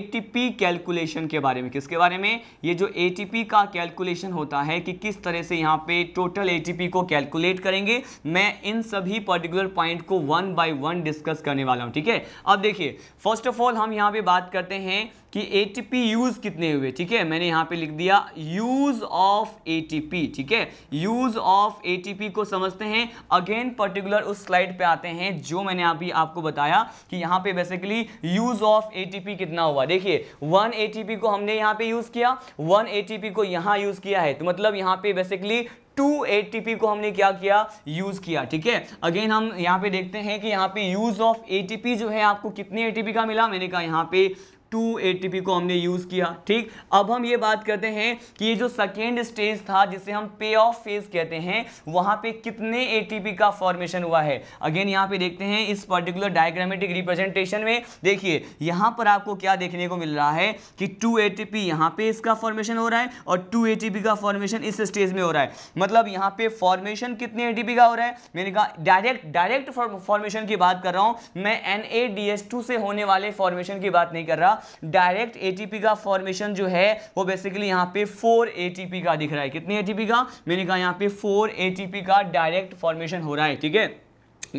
कैलकुलेशन के बारे में किसके बारे में ये जो ए का कैलकुलेशन होता है कि किस तरह से यहाँ पे टोटल ए एटीपी को कैलकुलेट करेंगे मैं इन सभी पर्टिकुलर पॉइंट को वन बाय वन डिस्कस करने वाला हूं ठीक है अब देखिए फर्स्ट ऑफ ऑल हम यहां पे बात करते हैं कि एटीपी यूज कितने हुए ठीक है मैंने यहाँ पे लिख दिया यूज ऑफ एटीपी ठीक है यूज ऑफ एटीपी को समझते हैं अगेन पर्टिकुलर उस स्लाइड पे आते हैं जो मैंने अभी आपको बताया कि यहाँ पे बेसिकली यूज ऑफ एटीपी कितना हुआ देखिए वन एटीपी को हमने यहाँ पे यूज किया वन एटीपी को यहाँ यूज किया है तो मतलब यहाँ पे बेसिकली टू एटीपी को हमने क्या किया यूज़ किया ठीक है अगेन हम यहाँ पे देखते हैं कि यहाँ पे यूज़ ऑफ एटीपी जो है आपको कितने एटीपी का मिला मैंने कहा यहाँ पे टू ए को हमने यूज़ किया ठीक अब हम ये बात करते हैं कि ये जो सेकेंड स्टेज था जिसे हम पे ऑफ फेज कहते हैं वहाँ पे कितने ए का फॉर्मेशन हुआ है अगेन यहाँ पे देखते हैं इस पर्टिकुलर डायग्रामेटिक रिप्रेजेंटेशन में देखिए यहाँ पर आपको क्या देखने को मिल रहा है कि टू पी यहाँ पे इसका फॉर्मेशन हो रहा है और टू ए का फॉर्मेशन इस स्टेज में हो रहा है मतलब यहाँ पे फॉर्मेशन कितने ए का हो रहा है मैंने कहा डायरेक्ट डायरेक्ट फॉर्मेशन की बात कर रहा हूँ मैं एन से होने वाले फॉर्मेशन की बात नहीं कर रहा डायरेक्ट एटीपी का फॉर्मेशन जो है वो बेसिकली यहाँ पे फोर एटीपी का दिख रहा है कितने एटीपी का मैंने कहा यहाँ पे फोर एटीपी का डायरेक्ट फॉर्मेशन हो रहा है ठीक है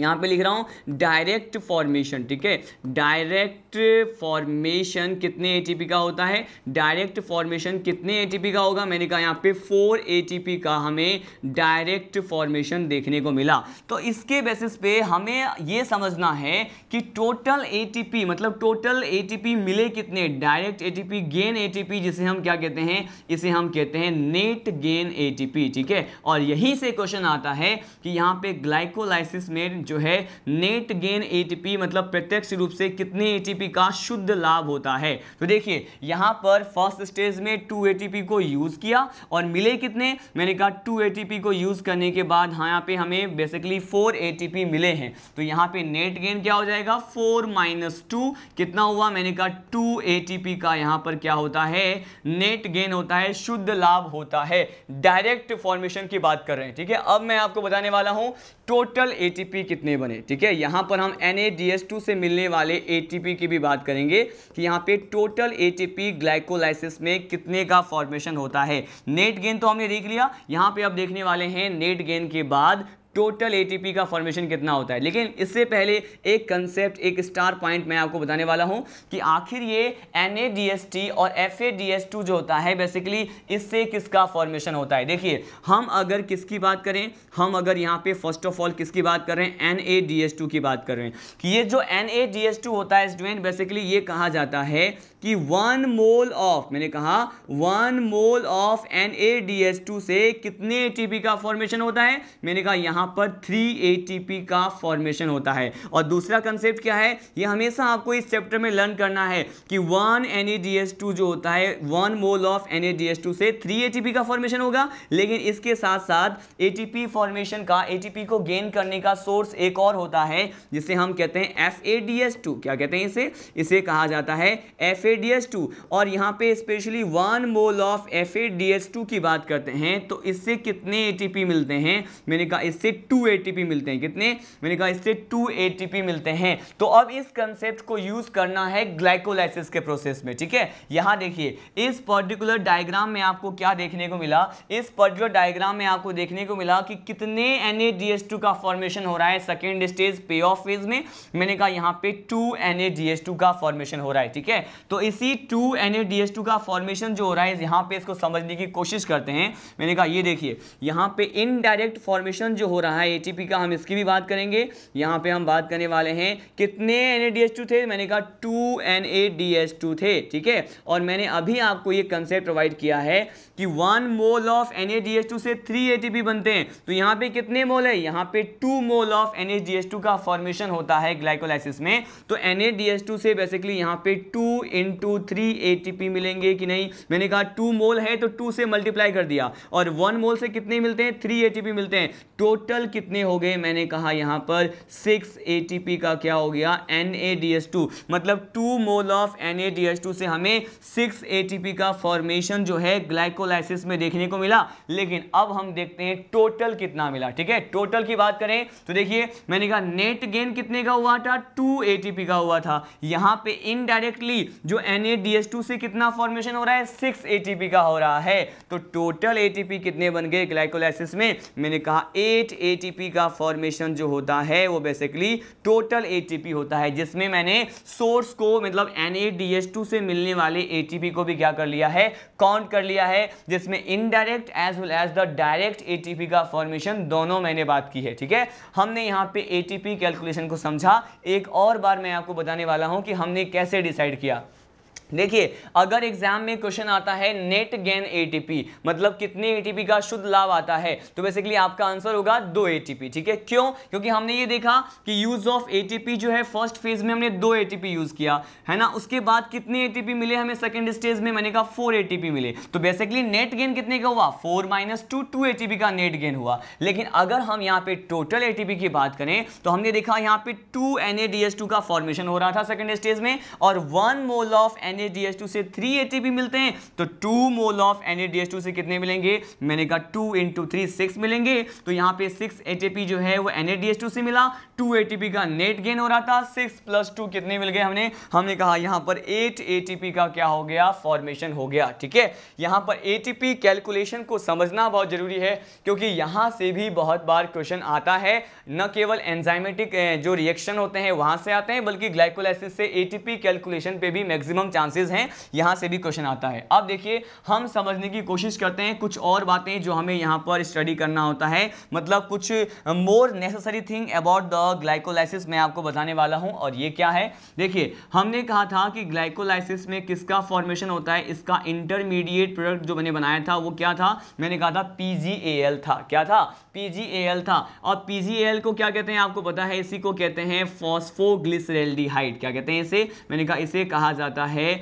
यहाँ पे लिख रहा हूँ डायरेक्ट फॉर्मेशन ठीक है डायरेक्ट फॉर्मेशन कितने एटीपी का होता है डायरेक्ट फॉर्मेशन कितने एटीपी का होगा मैंने कहा यहाँ पे फोर एटीपी का हमें डायरेक्ट फॉर्मेशन देखने को मिला तो इसके बेसिस पे हमें ये समझना है कि टोटल एटीपी मतलब टोटल एटीपी मिले कितने डायरेक्ट एटीपी गेन एटीपी जिसे हम क्या कहते हैं इसे हम कहते हैं नेट गेन एटीपी ठीक है और यहीं से क्वेश्चन आता है कि यहाँ पे ग्लाइकोलाइसिस में जो है नेट गेन एटीपी मतलब प्रत्यक्ष रूप से कितने एटीपी का शुद्ध लाभ होता है तो देखिए यहां पर फर्स्ट स्टेज में टू एटीपी को यूज़ किया और मिले कितने मैंने कहा टू एटीपी को यूज़ करने के बाद हाँ यहाँ पे हमें बेसिकली फोर एटीपी मिले हैं तो यहाँ पे नेट गेन क्या हो जाएगा फोर माइनस टू कितना हुआ मैंने कहा टू एटीपी का यहाँ पर क्या होता है नेट गेन होता है शुद्ध लाभ होता है डायरेक्ट फॉर्मेशन की बात कर रहे हैं ठीक है अब मैं आपको बताने वाला हूँ टोटल एटीपी कितने बने ठीक है यहाँ पर हम एन से मिलने वाले ए की भी बात करेंगे कि यहाँ पे टोटल ए ग्लाइकोलाइसिस में कितने का फॉर्मेशन होता है नेट गेन तो हमने देख लिया यहाँ पे अब देखने वाले हैं नेट गेन के बाद टोटल एटीपी का फॉर्मेशन कितना होता है लेकिन इससे पहले एक कंसेप्ट एक स्टार पॉइंट मैं आपको बताने वाला हूं कि आखिर ये एन और एफ जो होता है बेसिकली इससे किसका फॉर्मेशन होता है देखिए हम अगर किसकी बात करें हम अगर यहाँ पे फर्स्ट ऑफ ऑल किसकी बात कर रहे हैं एन की बात कर रहे हैं कि ये जो एन होता है स्टूडेंट बेसिकली ये कहा जाता है कि वन मोल ऑफ मैंने कहा वन मोल ऑफ एन से कितने ए का फॉर्मेशन होता है मैंने कहा यहाँ यहाँ पर थ्री ए का फॉर्मेशन होता है और दूसरा कंसेप्ट क्या है ये हमेशा आपको इस चैप्टर में लर्न करना है कि वन एन जो होता है वन मोल ऑफ एन से थ्री ए का फॉर्मेशन होगा लेकिन इसके साथ साथ ए फॉर्मेशन का ए को गेन करने का सोर्स एक और होता है जिसे हम कहते हैं एफ क्या कहते हैं इसे इसे कहा जाता है एफ और यहाँ पे specially one mole of F की बात करते हैं तो इससे कितने ए मिलते हैं मैंने कहा इससे टू ए मिलते हैं कितने मैंने कहा इससे टू ए मिलते हैं तो अब इस कंसेप्ट को यूज करना है ग्लाइकोलाइसिस के प्रोसेस में ठीक है यहां देखिए इस पर्टिकुलर डायग्राम में आपको क्या देखने को मिला इस पर्टिकुलर डायग्राम में आपको देखने को मिला कि कितने एन का फॉर्मेशन हो रहा है सेकेंड स्टेज पे ऑफ फेज में मैंने कहा यहाँ पे टू एन का फॉर्मेशन हो रहा है ठीक है तो इसी टू एन का फॉर्मेशन जो हो रहा है यहाँ पे इसको समझने की कोशिश करते हैं मैंने कहा ये देखिए यहाँ पे इनडायरेक्ट फॉर्मेशन जो हो रहा है ए का हम इसकी भी बात करेंगे यहाँ पे हम बात करने वाले हैं कितने एन थे मैंने कहा टू एन थे ठीक है और मैंने अभी आपको ये कंसेप्ट प्रोवाइड किया है कि वन मोल ऑफ एन से थ्री ए बनते हैं तो यहाँ पे कितने मोल है यहाँ पे टू मोल ऑफ एन का फॉर्मेशन होता है ग्लाइकोलाइसिस में तो एन से बेसिकली यहाँ पे टू इंटू थ्री ए मिलेंगे कि नहीं मैंने कहा टू मोल है तो टू से मल्टीप्लाई कर दिया और वन मोल से कितने मिलते हैं थ्री ए मिलते हैं टोटल कितने हो गए मैंने कहा यहाँ पर सिक्स ए का क्या हो गया एन मतलब टू मोल ऑफ एन से हमें सिक्स ए का फॉर्मेशन जो है ग्लाइको ग्लाइकोलाइसिस में देखने को मिला लेकिन अब हम देखते हैं टोटल कितना मिला ठीक है टोटल की बात करें तो देखिए मैंने कहा नेट गेन कितने का हुआ था टू ए का हुआ था यहाँ पे इनडायरेक्टली जो एन से कितना फॉर्मेशन हो रहा है सिक्स ए का हो रहा है तो टोटल ए कितने बन गए ग्लाइकोलाइसिस में मैंने कहा एट ए का फॉर्मेशन जो होता है वो बेसिकली टोटल ए होता है जिसमें मैंने सोर्स को मतलब एन से मिलने वाले ए को भी क्या कर लिया है काउंट कर लिया है जिसमें indirect as well as the direct A का फॉर्मेशन दोनों मैंने बात की है ठीक है हमने यहाँ पे ए कैलकुलेशन को समझा एक और बार मैं आपको बताने वाला हूँ कि हमने कैसे डिसाइड किया देखिए अगर एग्जाम में क्वेश्चन आता है नेट गेन एटीपी मतलब कितने एटीपी का शुद्ध लाभ आता है तो बेसिकली आपका आंसर होगा दो एटीपी ठीक है क्यों क्योंकि हमने ये देखा कि यूज ऑफ एटीपी जो है फर्स्ट फेज में हमने दो एटीपी यूज किया है ना उसके बाद कितने एटीपी मिले हमें सेकेंड स्टेज में मैंने कहा फोर एटीपी मिले तो बेसिकली नेट गेन कितने का हुआ four minus two two ATP का नेट गेन हुआ लेकिन अगर हम यहाँ पे टोटल एटीपी की बात करें तो हमने देखा यहाँ पे टू एन का फॉर्मेशन हो रहा था सेकेंड स्टेज में और one mole of N NADH2 से थ्री ATP मिलते हैं तो टू मोल ऑफ NADH2 से कितने मिलेंगे मैंने कहा टू इंटू थ्री सिक्स मिलेंगे तो यहाँ पे सिक्स ATP जो है वो NADH2 से मिला टू ATP का नेट गेन हो रहा था सिक्स प्लस टू कितने मिल गए हमने हमने कहा यहाँ पर एट ATP का क्या हो गया फॉर्मेशन हो गया ठीक है यहाँ पर ATP कैलकुलेशन को समझना बहुत जरूरी है क्योंकि यहाँ से भी बहुत बार क्वेश्चन आता है न केवल एंजाइमेटिक जो रिएक्शन होते हैं वहाँ से आते हैं बल्कि ग्लाइकोलाइसिस से एटीपी कैलकुलेशन पे भी मैक्सिमम चांस चांसेस हैं यहां से भी क्वेश्चन आता है अब देखिए हम समझने की कोशिश करते हैं कुछ और बातें जो हमें यहां पर स्टडी करना होता है मतलब कुछ more necessary thing about the glycolysis मैं आपको बताने वाला हूं और ये क्या है देखिए हमने कहा था कि ग्लाइकोलाइसिस में किसका फॉर्मेशन होता है इसका इंटरमीडिएट प्रोडक्ट जो मैंने बनाया था वो क्या था मैंने कहा था पी था क्या था पी था और पी को क्या कहते हैं आपको पता है इसी को कहते हैं फॉस्फोग्लिसरेल्डिहाइड क्या कहते हैं इसे मैंने कहा इसे कहा जाता है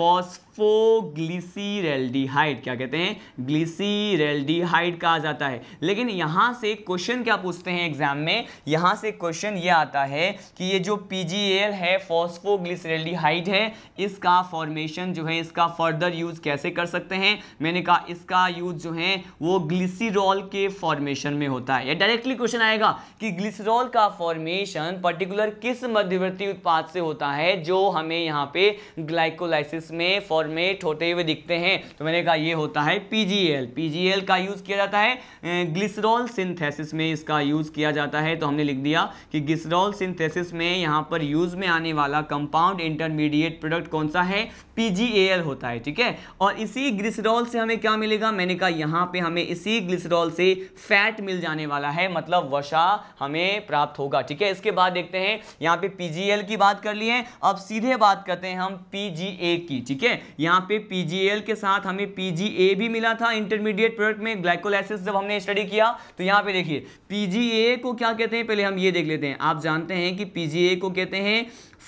first हाइट क्या कहते हैं ग्लिसीरेल्डिहाइड कहा जाता है लेकिन यहां से क्वेश्चन क्या पूछते हैं एग्जाम में यहां से क्वेश्चन ये आता है कि ये जो पीजीएल है फॉस्फोग्लिसरेल्डिहाइड है इसका फॉर्मेशन जो है इसका फर्दर यूज़ कैसे कर सकते हैं मैंने कहा इसका यूज़ जो है वो ग्लिसरॉल के फॉर्मेशन में होता है या डायरेक्टली क्वेश्चन आएगा कि ग्लिसरॉल का फॉर्मेशन पर्टिकुलर किस मध्यवर्ती उत्पाद से होता है जो हमें यहाँ पे ग्लाइकोलाइसिस में फॉर्म फॉर्मेट होते हुए दिखते हैं तो मैंने कहा ये होता है पीजीएल पीजीएल का यूज़ किया जाता है ग्लिसरॉल सिंथेसिस में इसका यूज़ किया जाता है तो हमने लिख दिया कि ग्लिसरॉल सिंथेसिस में यहाँ पर यूज़ में आने वाला कंपाउंड इंटरमीडिएट प्रोडक्ट कौन सा है पीजीएल होता है ठीक है और इसी ग्लिसरॉल से हमें क्या मिलेगा मैंने कहा यहाँ पे हमें इसी ग्लिसरॉल से फैट मिल जाने वाला है मतलब वसा हमें प्राप्त होगा ठीक है इसके बाद देखते हैं यहाँ पे पीजीएल की बात कर ली है अब सीधे बात करते हैं हम पीजीए की ठीक है यहाँ पे पीजीएल के साथ हमें पी भी मिला था इंटरमीडिएट प्रोडक्ट में ग्लाइकोलाइसिस जब हमने स्टडी किया तो यहाँ पे देखिए पी को क्या कहते हैं पहले हम ये देख लेते हैं आप जानते हैं कि पी को कहते हैं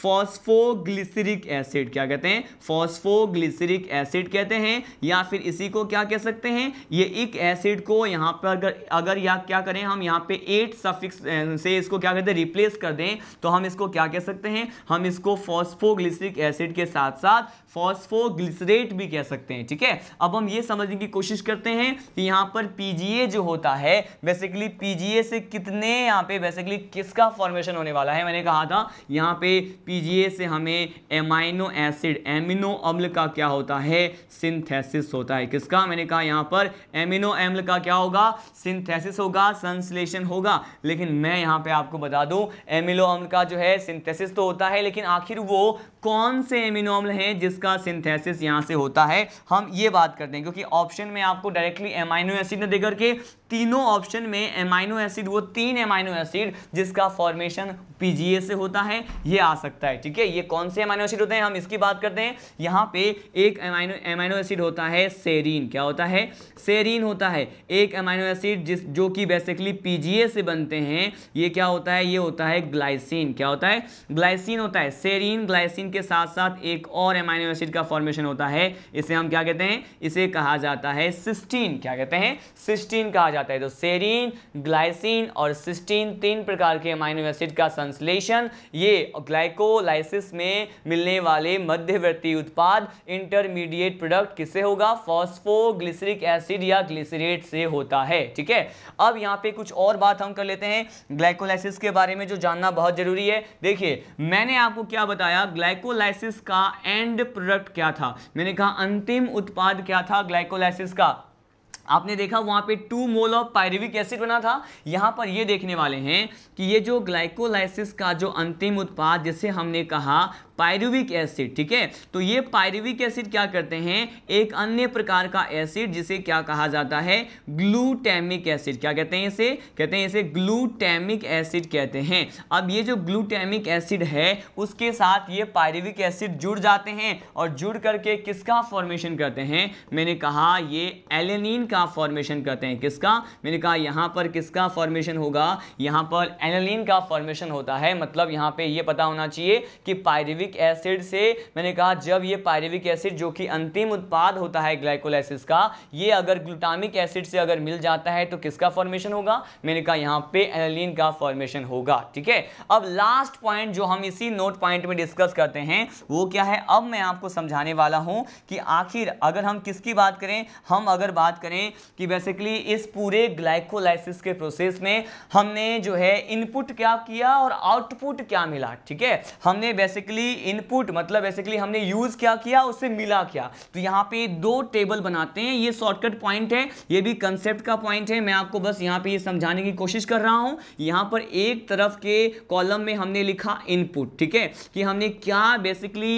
फॉस्फोग्लिसरिक एसिड क्या कहते हैं फॉस्फोग्लिसरिक एसिड कहते हैं या फिर इसी को क्या कह सकते हैं ये एक एसिड को यहाँ पर अगर अगर या क्या करें हम यहाँ पे एट सफिक्स से इसको क्या कहते हैं रिप्लेस कर दें तो हम इसको क्या कह सकते हैं हम इसको फॉस्फोग्लिसरिक एसिड के साथ साथ फॉस्फोग्लिसरेट भी कह सकते हैं ठीक है अब हम ये समझने की कोशिश करते हैं कि यहाँ पर पी जो होता है बेसिकली पी से कितने यहाँ पे बेसिकली किसका फॉर्मेशन होने वाला है मैंने कहा था यहाँ पे पीजीए से हमें एमाइनो एसिड एमिनो अम्ल का क्या होता है सिंथेसिस होता है किसका मैंने कहा यहां पर एमिनो एम्ल का क्या होगा सिंथेसिस होगा संश्लेषण होगा लेकिन मैं यहां पे आपको बता दूं एमिनो अम्ल का जो है सिंथेसिस तो होता है लेकिन आखिर वो कौन से एमिनो अम्ल हैं जिसका सिंथेसिस यहाँ से होता है हम ये बात करते हैं क्योंकि ऑप्शन में आपको डायरेक्टली एमाइनो एसिड ने देकर के तीनों ऑप्शन में एमाइनो एसिड वो तीन एमाइनो एसिड जिसका फॉर्मेशन पीजीए से होता है ये आ सकता है ठीक है ये कौन से एमाइनो एसिड होते हैं हम इसकी बात करते हैं यहाँ पे एक एमाइनो एमाइनो एसिड होता है सेरीन क्या होता है सेरीन होता है एक एमाइनो एसिड जिस जो कि बेसिकली पीजीए से बनते हैं ये क्या होता है ये होता है ग्लाइसिन क्या होता है ग्लाइसिन होता है सेरीन ग्लाइसिन के साथ साथ एक और एमाइनो एसिड का फॉर्मेशन होता है इसे हम क्या कहते हैं इसे कहा जाता है सिस्टीन क्या कहते हैं सिस्टीन कहा जाता है तो सेरीन ग्लाइसिन और सिस्टीन तीन प्रकार के एमाइनो एसिड का संश्लेषण ये ग्लाइकोलाइसिस में मिलने वाले मध्यवर्ती उत्पाद इंटरमीडिएट प्रोडक्ट किससे होगा फॉस्फोग्लिसरिक एसिड या ग्लिसरेट से होता है ठीक है अब यहाँ पे कुछ और बात हम कर लेते हैं ग्लाइकोलाइसिस के बारे में जो जानना बहुत जरूरी है देखिए मैंने आपको क्या बताया ग्लाइक ग्लाइकोलाइसिस का एंड प्रोडक्ट क्या था मैंने कहा अंतिम उत्पाद क्या था ग्लाइकोलाइसिस का आपने देखा वहां पे two mole of pyruvic acid बना था यहाँ पर ये देखने वाले हैं कि ये जो ग्लाइकोलाइसिस का जो अंतिम उत्पाद जैसे हमने कहा पायरुविक एसिड ठीक है तो ये पायरुविक एसिड क्या करते हैं एक अन्य प्रकार का एसिड जिसे क्या कहा जाता है ग्लूटेमिक एसिड क्या कहते हैं इसे कहते हैं इसे ग्लूटेमिक एसिड कहते हैं अब ये जो ग्लूटेमिक एसिड है उसके साथ ये पायरुविक एसिड जुड़ जाते हैं और जुड़ करके किसका फॉर्मेशन करते हैं मैंने कहा ये एलेनिन का फॉर्मेशन करते हैं किसका मैंने कहा यहाँ पर किसका फॉर्मेशन होगा यहाँ पर एलेनिन का फॉर्मेशन होता है मतलब यहाँ पर यह पता होना चाहिए कि पायरिविक पायरेविक एसिड से मैंने कहा जब ये पायरेविक एसिड जो कि अंतिम उत्पाद होता है ग्लाइकोलाइसिस का ये अगर ग्लूटामिक एसिड से अगर मिल जाता है तो किसका फॉर्मेशन होगा मैंने कहा यहाँ पे एलिन का फॉर्मेशन होगा ठीक है अब लास्ट पॉइंट जो हम इसी नोट पॉइंट में डिस्कस करते हैं वो क्या है अब मैं आपको समझाने वाला हूँ कि आखिर अगर हम किसकी बात करें हम अगर बात करें कि बेसिकली इस पूरे ग्लाइकोलाइसिस के प्रोसेस में हमने जो है इनपुट क्या किया और आउटपुट क्या मिला ठीक है हमने बेसिकली बेसिकली इनपुट मतलब बेसिकली हमने यूज क्या किया उससे मिला क्या तो यहाँ पे दो टेबल बनाते हैं ये शॉर्टकट पॉइंट है ये भी कंसेप्ट का पॉइंट है मैं आपको बस यहाँ पे ये समझाने की कोशिश कर रहा हूँ यहाँ पर एक तरफ के कॉलम में हमने लिखा इनपुट ठीक है कि हमने क्या बेसिकली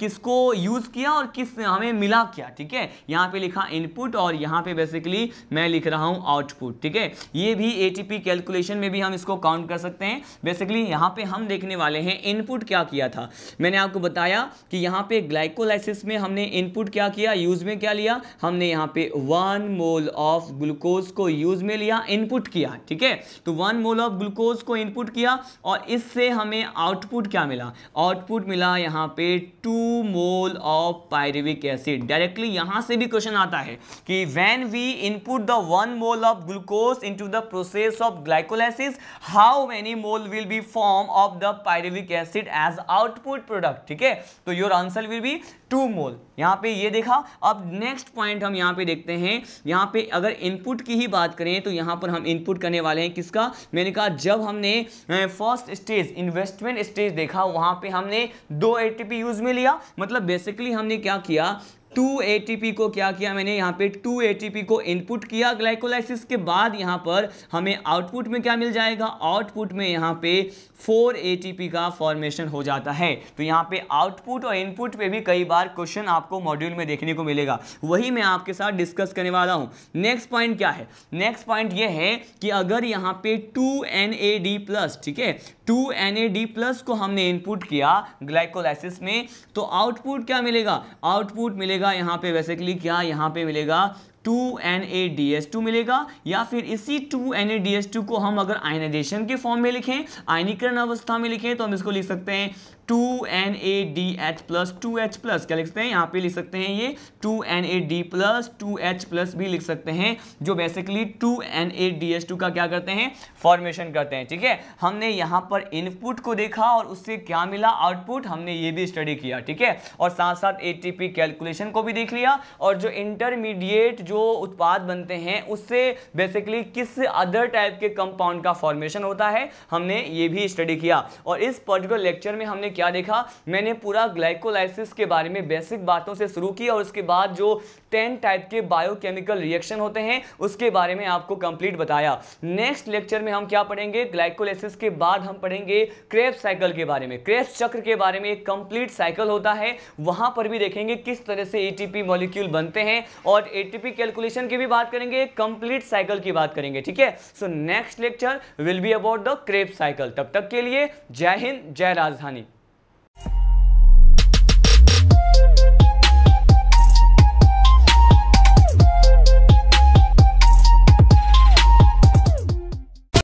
किसको यूज किया और किस हमें मिला क्या ठीक है यहाँ पे लिखा इनपुट और यहाँ पे बेसिकली मैं लिख रहा हूँ आउटपुट ठीक है ये भी ए कैलकुलेशन में भी हम इसको काउंट कर सकते हैं बेसिकली यहाँ पे हम देखने वाले हैं इनपुट क्या किया था मैंने आपको बताया कि यहाँ पे ग्लाइकोलाइसिस में हमने इनपुट क्या किया यूज में क्या लिया हमने यहाँ पे वन मोल ऑफ ग्लूकोज को यूज में लिया इनपुट किया ठीक है तो वन मोल ऑफ ग्लूकोज को इनपुट किया और इससे हमें आउटपुट क्या मिला आउटपुट मिला यहाँ पे two mole of pyruvic acid directly यहाँ से भी क्वेश्चन आता है कि when we input the one mole of glucose in the process of glycolysis how many mole will be form of the pyruvic acid as output product ठीक है तो your answer will be two mole यहाँ पे ये देखा अब next point हम यहाँ पे देखते हैं यहाँ पे अगर इनपुट की ही बात करें तो यहाँ पर हम इनपुट करने वाले हैं किसका मैंने कहा जब हमने फर्स्ट स्टेज इन्वेस्टमेंट स्टेज देखा वहाँ पे हमने दो एटीपी यूज़ में लिया मतलब बेसिकली हमने क्या किया टू एटीपी को क्या किया मैंने यहाँ पे टू एटीपी को इनपुट किया ग्लाइकोलाइसिस के बाद यहाँ पर हमें आउटपुट में क्या मिल जाएगा आउटपुट में यहाँ पे फोर एटीपी का फॉर्मेशन हो जाता है तो यहाँ पे आउटपुट और इनपुट पे भी कई बार क्वेश्चन आपको मॉड्यूल में देखने को मिलेगा वही मैं आपके साथ डिस्कस करने वाला हूँ नेक्स्ट पॉइंट क्या है नेक्स्ट पॉइंट ये है कि अगर यहाँ पे two N A D plus ठीक है two N A D plus को हमने इनपुट किया ग्लाइकोलाइसिस में तो आउटपुट क्या मिलेगा आउटपुट मिलेगा यहाँ पे बेसिकली क्या यहाँ पे मिलेगा two N A D S two मिलेगा या फिर इसी two N A D S two को हम अगर आयनाइजेशन के फॉर्म में लिखें आयनीकरण अवस्था में लिखें तो हम इसको लिख सकते हैं two N A D H plus two H plus क्या लिख सकते हैं यहाँ पे लिख सकते हैं ये two N A D plus two H plus भी लिख सकते हैं जो basically two N A D S two का क्या करते हैं फॉर्मेशन करते हैं ठीक है हमने यहाँ पर इनपुट को देखा और उससे क्या मिला आउटपुट हमने ये भी स्टडी किया ठीक है और साथ साथ ए टी पी कैलकुलेशन को भी देख लिया और जो इंटरमीडिएट जो उत्पाद बनते हैं उससे बेसिकली किस अदर टाइप के कंपाउंड का फॉर्मेशन होता है हमने ये भी स्टडी किया और इस पर्टिकुलर लेक्चर में हमने क्या देखा मैंने पूरा ग्लाइकोलाइसिस के बारे में बेसिक बातों से शुरू की और उसके बाद जो टेन टाइप के बायोकेमिकल रिएक्शन होते हैं उसके बारे में आपको कंप्लीट बताया नेक्स्ट लेक्चर में हम क्या पढ़ेंगे ग्लाइकोलाइसिस के बाद हम पढ़ेंगे क्रेप साइकिल के बारे में क्रेप चक्र के बारे में एक कंप्लीट साइकिल होता है वहां पर भी देखेंगे किस तरह से एटीपी मॉलिक्यूल बनते हैं और एटीपी कैलकुलेशन की भी बात करेंगे कंप्लीट साइकिल की बात करेंगे ठीक है so next lecture will be about the Krebs cycle तब तक के लिए जय हिंद जय राजधानी